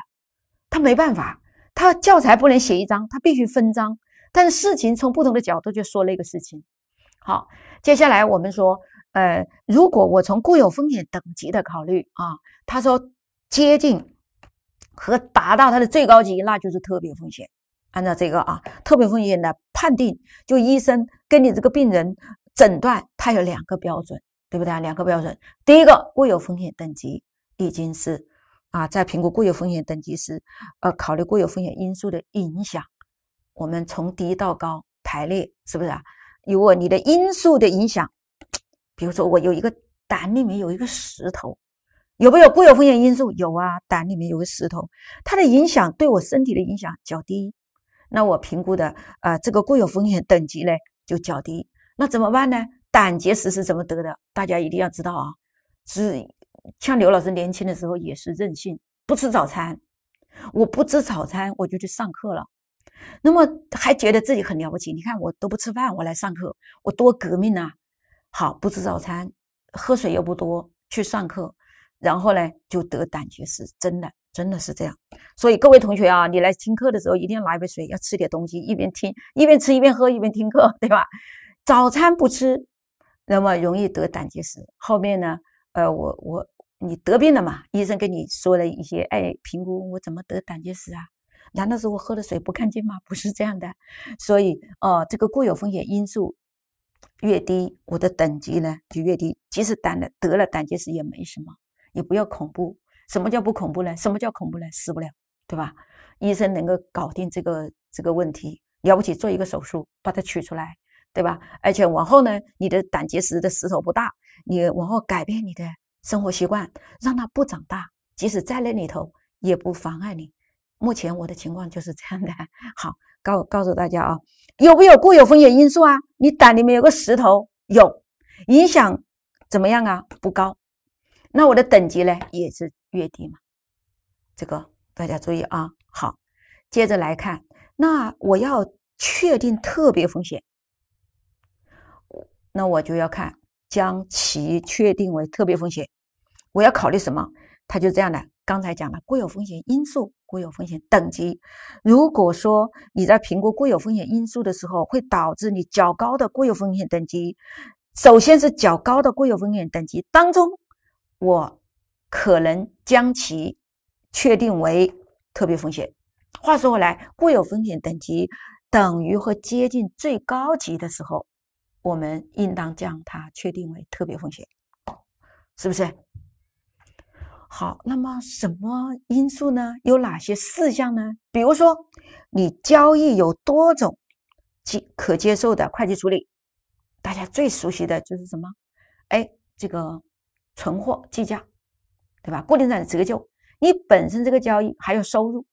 他没办法，他教材不能写一章，他必须分章。但是事情从不同的角度去说那个事情。好，接下来我们说，呃，如果我从固有风险等级的考虑啊，他说接近和达到它的最高级，那就是特别风险。按照这个啊，特别风险的判定，就医生跟你这个病人诊断，他有两个标准，对不对？两个标准，第一个固有风险等级已经是。啊，在评估固有风险等级时，呃，考虑固有风险因素的影响。我们从低到高排列，是不是？啊？如果你的因素的影响，比如说我有一个胆里面有一个石头，有没有固有风险因素？有啊，胆里面有个石头，它的影响对我身体的影响较低，那我评估的啊，这个固有风险等级呢就较低。那怎么办呢？胆结石是怎么得的？大家一定要知道啊，是。像刘老师年轻的时候也是任性，不吃早餐。我不吃早餐，我就去上课了。那么还觉得自己很了不起。你看我都不吃饭，我来上课，我多革命啊！好，不吃早餐，喝水又不多，去上课，然后呢就得胆结石，真的，真的是这样。所以各位同学啊，你来听课的时候一定要拿一杯水，要吃点东西，一边听一边吃一边喝一边听课，对吧？早餐不吃，那么容易得胆结石。后面呢，呃，我我。你得病了嘛？医生跟你说了一些，哎，评估我怎么得胆结石啊？难道是我喝的水不干净吗？不是这样的，所以哦，这个固有风险因素越低，我的等级呢就越低。即使得了得了胆结石也没什么，也不要恐怖。什么叫不恐怖呢？什么叫恐怖呢？死不了，对吧？医生能够搞定这个这个问题，了不起，做一个手术把它取出来，对吧？而且往后呢，你的胆结石的石头不大，你往后改变你的。生活习惯让它不长大，即使在那里头也不妨碍你。目前我的情况就是这样的。好，告告诉大家啊，有没有固有风险因素啊？你胆里面有个石头，有影响怎么样啊？不高。那我的等级呢也是越低嘛。这个大家注意啊。好，接着来看，那我要确定特别风险，那我就要看将其确定为特别风险。我要考虑什么？他就这样的，刚才讲了固有风险因素、固有风险等级。如果说你在评估固有风险因素的时候，会导致你较高的固有风险等级，首先是较高的固有风险等级当中，我可能将其确定为特别风险。话说回来，固有风险等级等于和接近最高级的时候，我们应当将它确定为特别风险，是不是？好，那么什么因素呢？有哪些事项呢？比如说，你交易有多种可接受的会计处理，大家最熟悉的就是什么？哎，这个存货计价，对吧？固定资产折旧，你本身这个交易还有收入，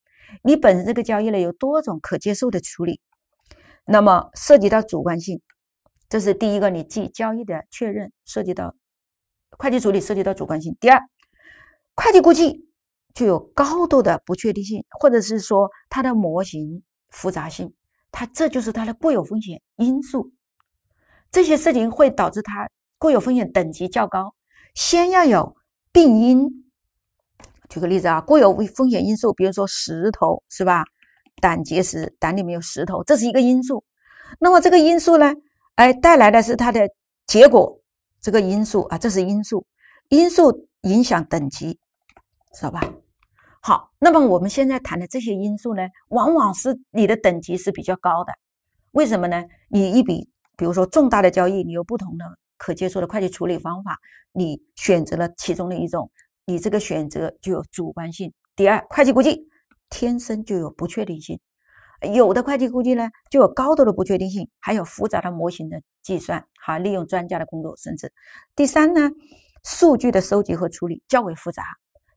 你本身这个交易呢有多种可接受的处理，那么涉及到主观性，这是第一个，你记交易的确认涉及到会计处理涉及到主观性。第二。会计估计具有高度的不确定性，或者是说它的模型复杂性，它这就是它的固有风险因素。这些事情会导致它固有风险等级较高。先要有病因。举个例子啊，固有风险因素，比如说石头，是吧？胆结石，胆里面有石头，这是一个因素。那么这个因素呢，哎，带来的是它的结果。这个因素啊，这是因素，因素影响等级。知道吧？好，那么我们现在谈的这些因素呢，往往是你的等级是比较高的。为什么呢？你一笔，比如说重大的交易，你有不同的可接受的会计处理方法，你选择了其中的一种，你这个选择具有主观性。第二，会计估计天生就有不确定性，有的会计估计呢就有高度的不确定性，还有复杂的模型的计算，哈，利用专家的工作，甚至第三呢，数据的收集和处理较为复杂。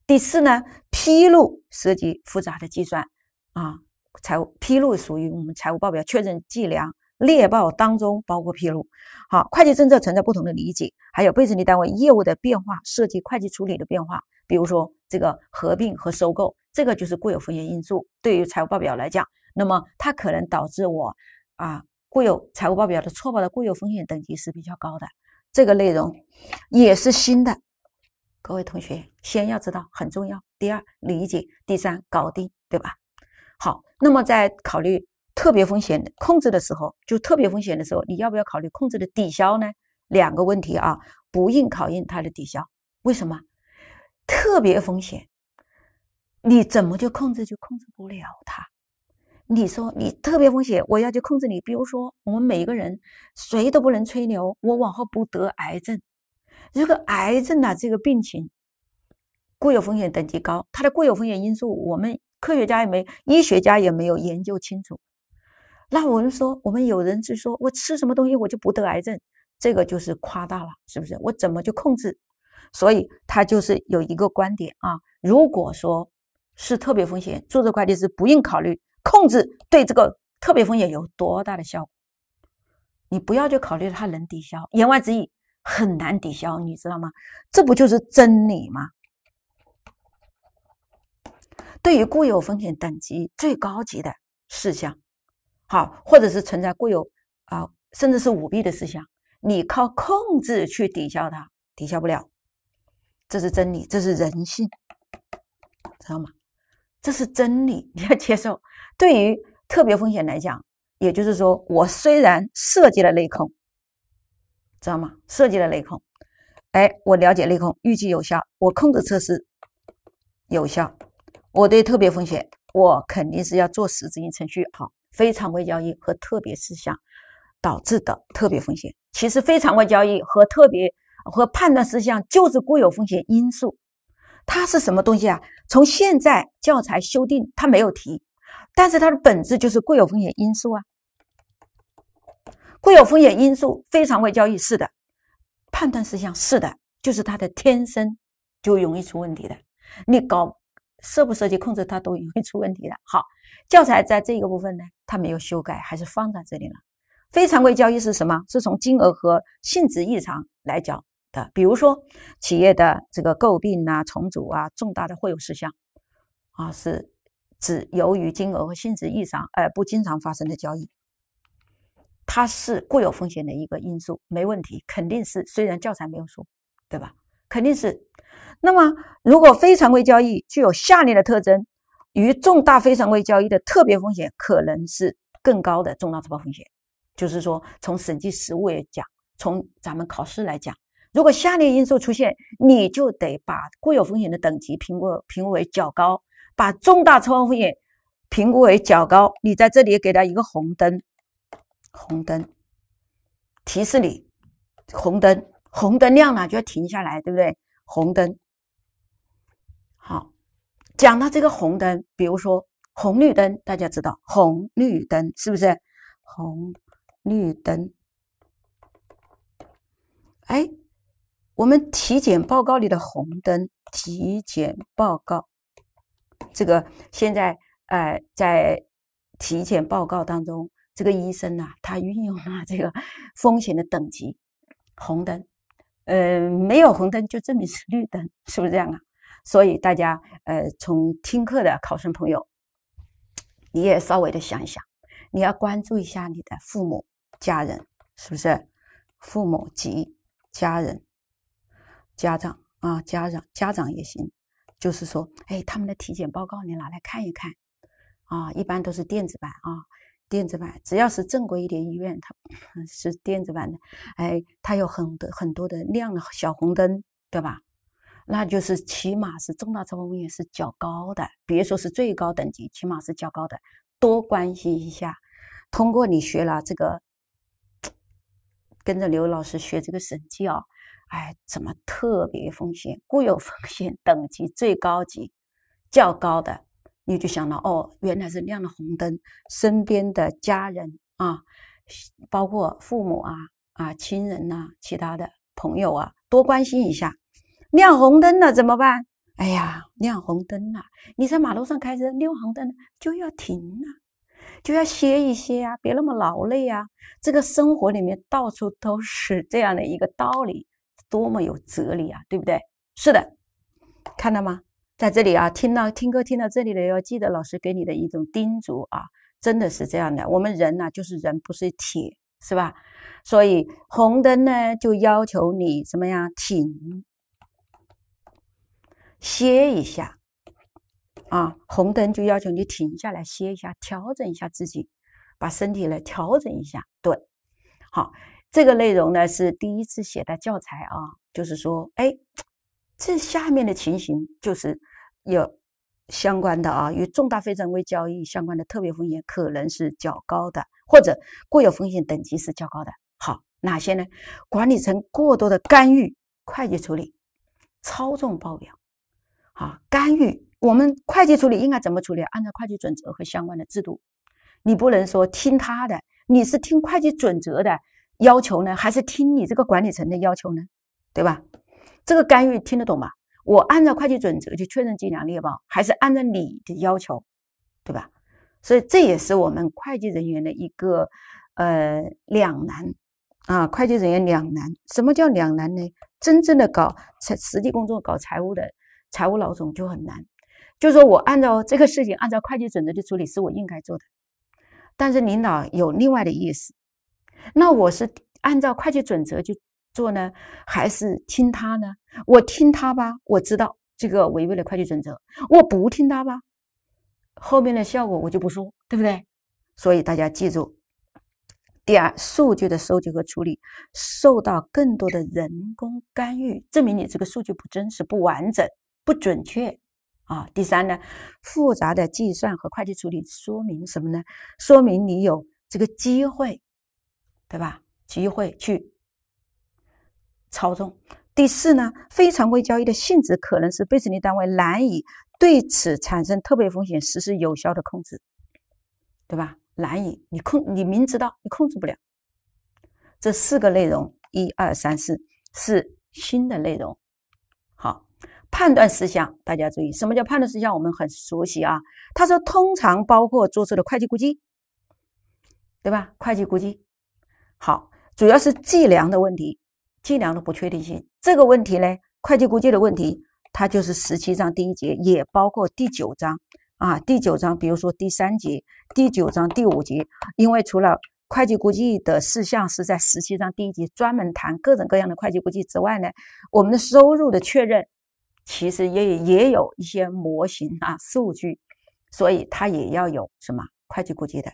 第四呢，披露涉及复杂的计算啊，财务披露属于我们财务报表确认计量列报当中包括披露。好，会计政策存在不同的理解，还有被审计单位业务的变化涉及会计处理的变化，比如说这个合并和收购，这个就是固有风险因素。对于财务报表来讲，那么它可能导致我啊固有财务报表的错报的固有风险等级是比较高的。这个内容也是新的。各位同学，先要知道很重要。第二，理解；第三，搞定，对吧？好，那么在考虑特别风险控制的时候，就特别风险的时候，你要不要考虑控制的抵消呢？两个问题啊，不应考验它的抵消。为什么？特别风险，你怎么就控制就控制不了它？你说你特别风险，我要去控制你。比如说，我们每一个人，谁都不能吹牛，我往后不得癌症。如果癌症呢，这个病情固有风险等级高，它的固有风险因素，我们科学家也没，医学家也没有研究清楚。那我们说，我们有人就说，我吃什么东西我就不得癌症，这个就是夸大了，是不是？我怎么就控制？所以他就是有一个观点啊，如果说是特别风险，注册会计师不用考虑控制对这个特别风险有多大的效果，你不要去考虑它能抵消。言外之意。很难抵消，你知道吗？这不就是真理吗？对于固有风险等级最高级的事项，好，或者是存在固有啊，甚至是舞弊的事项，你靠控制去抵消它，抵消不了。这是真理，这是人性，知道吗？这是真理，你要接受。对于特别风险来讲，也就是说，我虽然设计了内控。知道吗？设计了内控，哎，我了解内控，预计有效，我控制措施有效，我对特别风险，我肯定是要做实质性程序。好，非常规交易和特别事项导致的特别风险，其实非常规交易和特别和判断事项就是固有风险因素，它是什么东西啊？从现在教材修订，它没有提，但是它的本质就是固有风险因素啊。会有风险因素，非常规交易是的，判断事项是的，就是他的天生就容易出问题的。你搞设不设计控制，它都容易出问题的。好，教材在这个部分呢，它没有修改，还是放在这里了。非常规交易是什么？是从金额和性质异常来讲的。比如说企业的这个诟病啊、重组啊、重大的会有事项啊，是指由于金额和性质异常而不经常发生的交易。它是固有风险的一个因素，没问题，肯定是。虽然教材没有说，对吧？肯定是。那么，如果非常规交易具有下列的特征，与重大非常规交易的特别风险可能是更高的重大错报风险。就是说，从审计实务也讲，从咱们考试来讲，如果下列因素出现，你就得把固有风险的等级评估评估为较高，把重大错报风险评估为较高，你在这里给他一个红灯。红灯提示你，红灯红灯亮了就要停下来，对不对？红灯好讲到这个红灯，比如说红绿灯，大家知道红绿灯是不是？红绿灯，哎，我们体检报告里的红灯，体检报告这个现在呃，在体检报告当中。这个医生呢，他运用了这个风险的等级，红灯，呃，没有红灯就证明是绿灯，是不是这样啊？所以大家，呃，从听课的考生朋友，你也稍微的想一想，你要关注一下你的父母、家人，是不是？父母及家人、家长啊，家长、家长也行，就是说，哎，他们的体检报告你拿来看一看，啊，一般都是电子版啊。电子版只要是正规一点医院，它是电子版的，哎，它有很多很多的亮的小红灯，对吧？那就是起码是重大成分风险是较高的，别说是最高等级，起码是较高的。多关心一下，通过你学了这个，跟着刘老师学这个审计啊，哎，怎么特别风险、固有风险等级最高级较高的？你就想到哦，原来是亮了红灯，身边的家人啊，包括父母啊、啊亲人呐、其他的朋友啊，多关心一下。亮红灯了怎么办？哎呀，亮红灯了，你在马路上开车，亮红灯就要停了，就要歇一歇啊，别那么劳累啊。这个生活里面到处都是这样的一个道理，多么有哲理啊，对不对？是的，看到吗？在这里啊，听到听歌听到这里的要记得老师给你的一种叮嘱啊，真的是这样的。我们人呢，就是人不是铁，是吧？所以红灯呢，就要求你怎么样停，歇一下啊。红灯就要求你停下来歇一下，调整一下自己，把身体来调整一下。对，好，这个内容呢是第一次写的教材啊，就是说，哎。这下面的情形就是有相关的啊，与重大非正规交易相关的特别风险可能是较高的，或者固有风险等级是较高的。好，哪些呢？管理层过多的干预、会计处理、操纵报表。好，干预我们会计处理应该怎么处理？按照会计准则和相关的制度，你不能说听他的，你是听会计准则的要求呢，还是听你这个管理层的要求呢？对吧？这个干预听得懂吧？我按照会计准则去确认计量列报，还是按照你的要求，对吧？所以这也是我们会计人员的一个呃两难啊，会计人员两难。什么叫两难呢？真正的搞实际工作搞财务的财务老总就很难，就是说我按照这个事情按照会计准则去处理是我应该做的，但是领导有另外的意思，那我是按照会计准则去做呢还是听他呢？我听他吧，我知道这个违背了会计准则；我不听他吧，后面的效果我就不说，对不对？所以大家记住，第二，数据的收集和处理受到更多的人工干预，证明你这个数据不真实、不完整、不准确啊。第三呢，复杂的计算和会计处理说明什么呢？说明你有这个机会，对吧？机会去。操纵第四呢，非常规交易的性质可能是被审计单位难以对此产生特别风险实施有效的控制，对吧？难以你控你明知道你控制不了。这四个内容一二三四是新的内容。好，判断事项大家注意，什么叫判断事项？我们很熟悉啊。他说，通常包括做出的会计估计，对吧？会计估计好，主要是计量的问题。计量的不确定性这个问题呢，会计估计的问题，它就是十七章第一节，也包括第九章啊，第九章，比如说第三节、第九章第五节，因为除了会计估计的事项是在十七章第一节专门谈各种各样的会计估计之外呢，我们的收入的确认其实也也有一些模型啊、数据，所以它也要有什么会计估计的。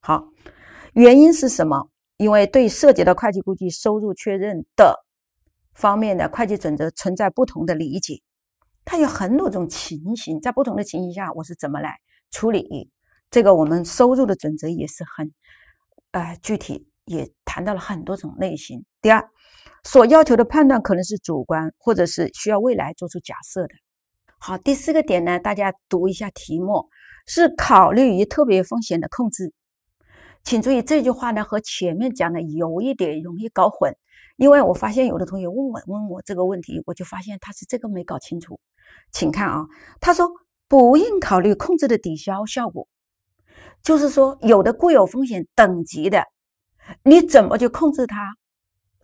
好，原因是什么？因为对涉及到会计估计、收入确认的方面的会计准则存在不同的理解，它有很多种情形，在不同的情形下，我是怎么来处理这个？我们收入的准则也是很，呃，具体也谈到了很多种类型。第二，所要求的判断可能是主观，或者是需要未来做出假设的。好，第四个点呢，大家读一下题目，是考虑于特别风险的控制。请注意这句话呢，和前面讲的有一点容易搞混，因为我发现有的同学问我问我这个问题，我就发现他是这个没搞清楚。请看啊，他说不应考虑控制的抵消效果，就是说有的固有风险等级的，你怎么就控制它，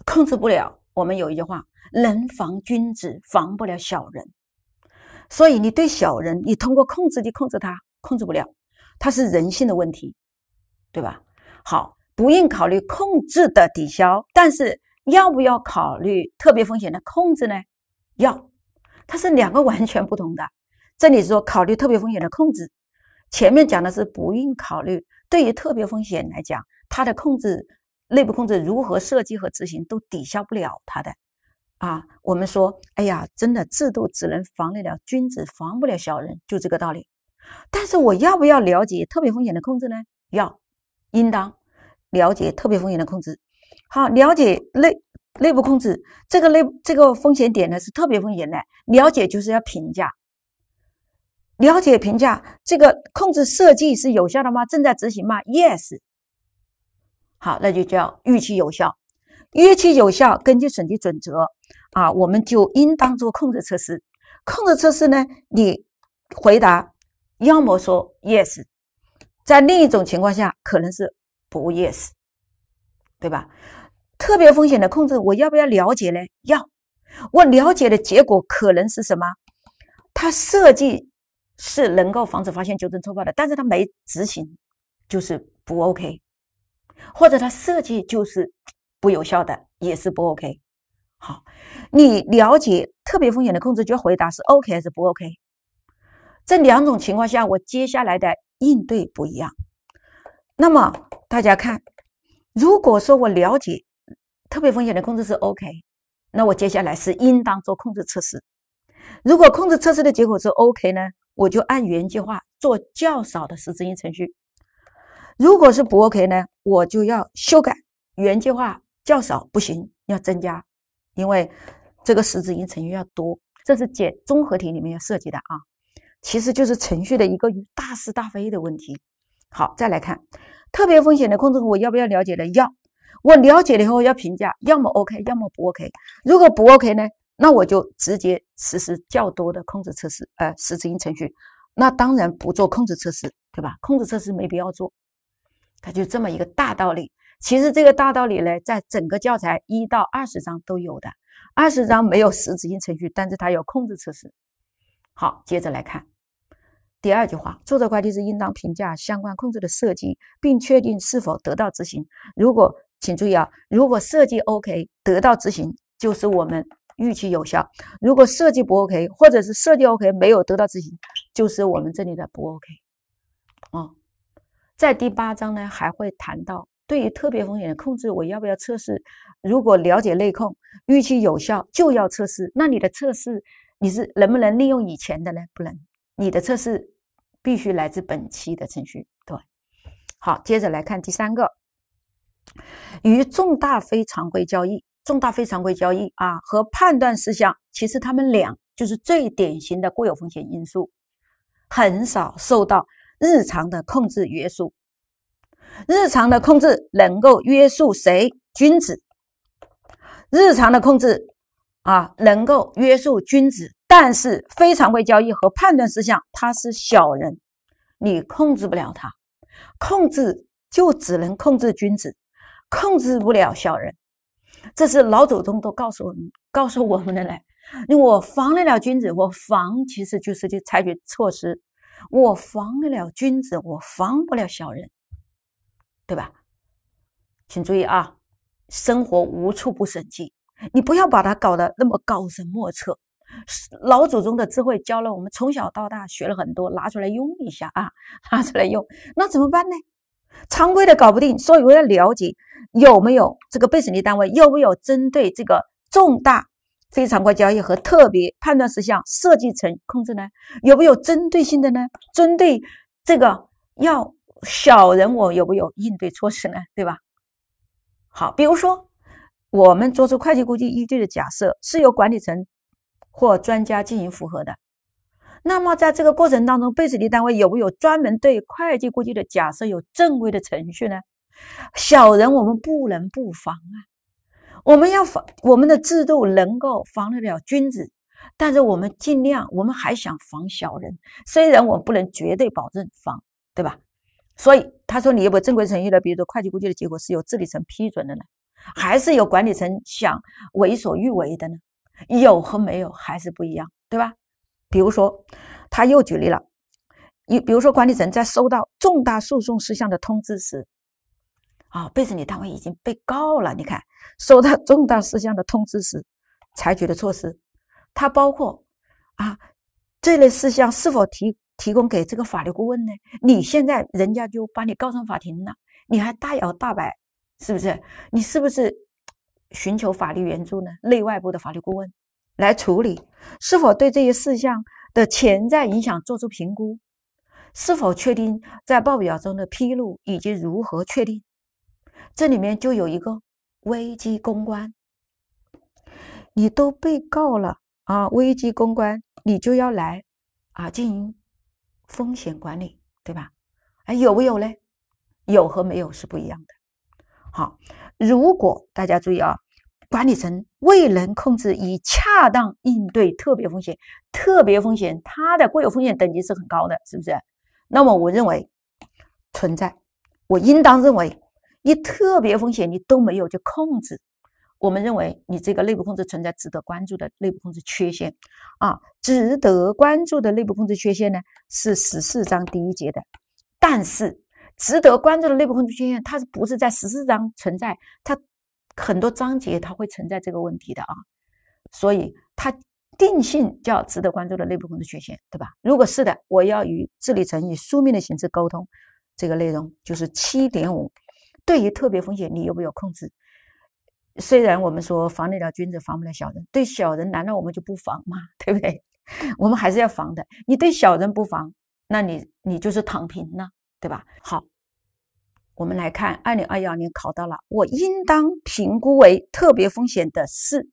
控制不了。我们有一句话，能防君子，防不了小人，所以你对小人，你通过控制就控制他，控制不了，他是人性的问题，对吧？好，不用考虑控制的抵消，但是要不要考虑特别风险的控制呢？要，它是两个完全不同的。这里说考虑特别风险的控制，前面讲的是不用考虑。对于特别风险来讲，它的控制、内部控制如何设计和执行都抵消不了它的。啊，我们说，哎呀，真的制度只能防得了君子，防不了小人，就这个道理。但是我要不要了解特别风险的控制呢？要。应当了解特别风险的控制。好，了解内内部控制这个内这个风险点呢是特别风险的。了解就是要评价，了解评价这个控制设计是有效的吗？正在执行吗？Yes。好，那就叫预期有效。预期有效，根据审计准则啊，我们就应当做控制测试。控制测试呢，你回答要么说 Yes。在另一种情况下，可能是不 yes，对吧？特别风险的控制，我要不要了解呢？要。我了解的结果可能是什么？它设计是能够防止发现纠正错报的，但是它没执行，就是不 OK。或者它设计就是不有效的，也是不 OK。好，你了解特别风险的控制，就要回答是 OK 还是不 OK。这两种情况下，我接下来的。应对不一样。那么大家看，如果说我了解特别风险的控制是 OK，那我接下来是应当做控制测试。如果控制测试的结果是 OK 呢，我就按原计划做较少的实质性程序。如果是不 OK 呢，我就要修改原计划，较少不行，要增加，因为这个实质性程序要多。这是解综合题里面要涉及的啊。其实就是程序的一个大是大非的问题。好，再来看特别风险的控制，我要不要了解呢？要，我了解了以后要评价，要么 OK，要么不 OK。如果不 OK 呢，那我就直接实施较多的控制测试，呃，实质性程序。那当然不做控制测试，对吧？控制测试没必要做，它就这么一个大道理。其实这个大道理呢，在整个教材一到二十章都有的。二十章没有实质性程序，但是它有控制测试。好，接着来看第二句话。注册会计师应当评价相关控制的设计，并确定是否得到执行。如果，请注意啊，如果设计 OK，得到执行就是我们预期有效；如果设计不 OK，或者是设计 OK 没有得到执行，就是我们这里的不 OK。啊，在第八章呢还会谈到对于特别风险的控制，我要不要测试？如果了解内控预期有效，就要测试。那你的测试？你是能不能利用以前的呢？不能，你的测试必须来自本期的程序。对，好，接着来看第三个，与重大非常规交易、重大非常规交易啊和判断事项，其实他们俩就是最典型的固有风险因素，很少受到日常的控制约束。日常的控制能够约束谁？君子。日常的控制。啊，能够约束君子，但是非常规交易和判断事项，他是小人，你控制不了他，控制就只能控制君子，控制不了小人，这是老祖宗都告诉我们、告诉我们的嘞。我防得了君子，我防其实就是去采取措施，我防得了君子，我防不了小人，对吧？请注意啊，生活无处不审计。你不要把它搞得那么高深莫测，老祖宗的智慧教了我们从小到大学了很多，拿出来用一下啊，拿出来用。那怎么办呢？常规的搞不定，所以我要了解有没有这个被审计单位有没有针对这个重大非常规交易和特别判断事项设计成控制呢？有没有针对性的呢？针对这个要小人我有没有应对措施呢？对吧？好，比如说。我们做出会计估计依据的假设是由管理层或专家进行复核的。那么，在这个过程当中，被审计单位有没有专门对会计估计的假设有正规的程序呢？小人我们不能不防啊！我们要防我们的制度能够防得了君子，但是我们尽量，我们还想防小人。虽然我们不能绝对保证防，对吧？所以他说：“你有没有正规程序呢？比如说，会计估计的结果是由治理层批准的呢？”还是有管理层想为所欲为的呢，有和没有还是不一样，对吧？比如说，他又举例了，你比如说管理层在收到重大诉讼事项的通知时，啊，被审理单位已经被告了，你看，收到重大事项的通知时，采取的措施，它包括啊，这类事项是否提提供给这个法律顾问呢？你现在人家就把你告上法庭了，你还大摇大摆。是不是你是不是寻求法律援助呢？内外部的法律顾问来处理，是否对这些事项的潜在影响作出评估？是否确定在报表中的披露以及如何确定？这里面就有一个危机公关，你都被告了啊，危机公关你就要来啊，进行风险管理，对吧？哎，有没有嘞？有和没有是不一样的。好，如果大家注意啊，管理层未能控制以恰当应对特别风险，特别风险它的固有风险等级是很高的，是不是？那么我认为存在，我应当认为你特别风险你都没有去控制，我们认为你这个内部控制存在值得关注的内部控制缺陷啊，值得关注的内部控制缺陷呢是十四章第一节的，但是。值得关注的内部控制缺陷，它是不是在十四章存在？它很多章节它会存在这个问题的啊，所以它定性叫值得关注的内部控制缺陷，对吧？如果是的，我要与治理层以书面的形式沟通这个内容，就是七点五，对于特别风险你有没有控制？虽然我们说防得了君子，防不了小人，对小人难道我们就不防吗？对不对？我们还是要防的。你对小人不防，那你你就是躺平了。对吧？好，我们来看二零二幺年考到了，我应当评估为特别风险的是，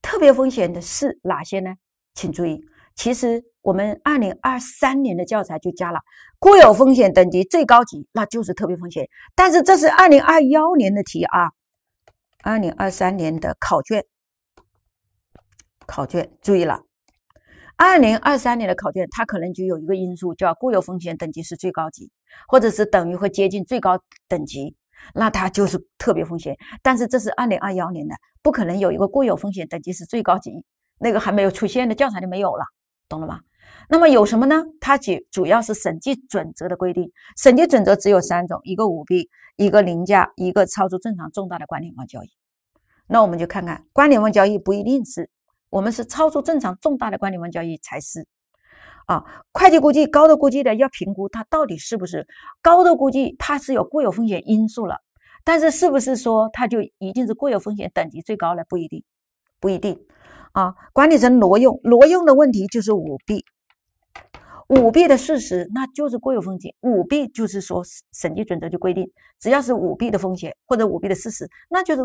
特别风险的是哪些呢？请注意，其实我们二零二三年的教材就加了固有风险等级最高级，那就是特别风险。但是这是二零二幺年的题啊，二零二三年的考卷，考卷注意了。二零二三年的考卷，它可能就有一个因素叫固有风险等级是最高级，或者是等于会接近最高等级，那它就是特别风险。但是这是二零二幺年的，不可能有一个固有风险等级是最高级，那个还没有出现的教材就没有了，懂了吗？那么有什么呢？它主主要是审计准则的规定，审计准则只有三种：一个舞弊，一个凌驾，一个超出正常重大的关联方交易。那我们就看看关联方交易不一定是。我们是超出正常重大的管理文交易才是啊，会计估计高的估计的要评估它到底是不是高的估计，它是有固有风险因素了，但是是不是说它就已经是固有风险等级最高了？不一定，不一定啊。管理层挪用挪用的问题就是舞弊，舞弊的事实那就是固有风险，舞弊就是说审计准则就规定，只要是舞弊的风险或者舞弊的事实，那就是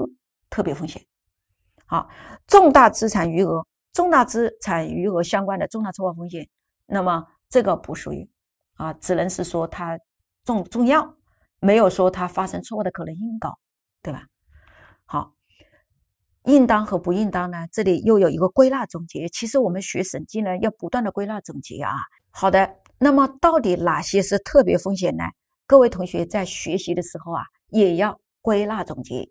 特别风险。好，重大资产余额、重大资产余额相关的重大错划风险，那么这个不属于啊，只能是说它重重要，没有说它发生错误的可能性高，对吧？好，应当和不应当呢，这里又有一个归纳总结。其实我们学审计呢，要不断的归纳总结啊。好的，那么到底哪些是特别风险呢？各位同学在学习的时候啊，也要归纳总结。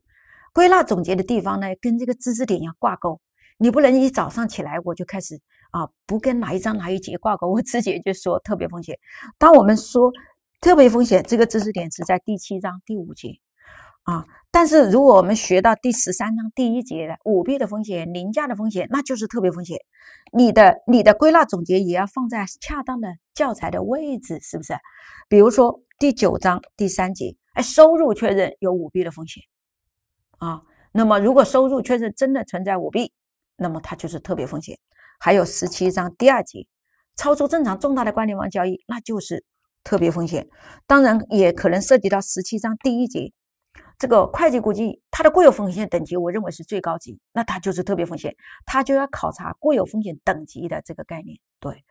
归纳总结的地方呢，跟这个知识点要挂钩。你不能一早上起来我就开始啊，不跟哪一章哪一节挂钩，我直接就说特别风险。当我们说特别风险这个知识点是在第七章第五节啊，但是如果我们学到第十三章第一节的舞弊的风险、凌驾的风险，那就是特别风险。你的你的归纳总结也要放在恰当的教材的位置，是不是？比如说第九章第三节，哎，收入确认有舞弊的风险。啊，那么如果收入确实真的存在舞弊，那么它就是特别风险。还有十七章第二节，超出正常重大的关联方交易，那就是特别风险。当然，也可能涉及到十七章第一节，这个会计估计它的固有风险等级，我认为是最高级，那它就是特别风险，它就要考察固有风险等级的这个概念。对，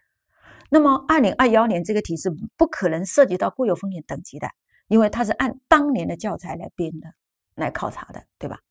那么二零二幺年这个题是不可能涉及到固有风险等级的，因为它是按当年的教材来编的。来考察的，对吧？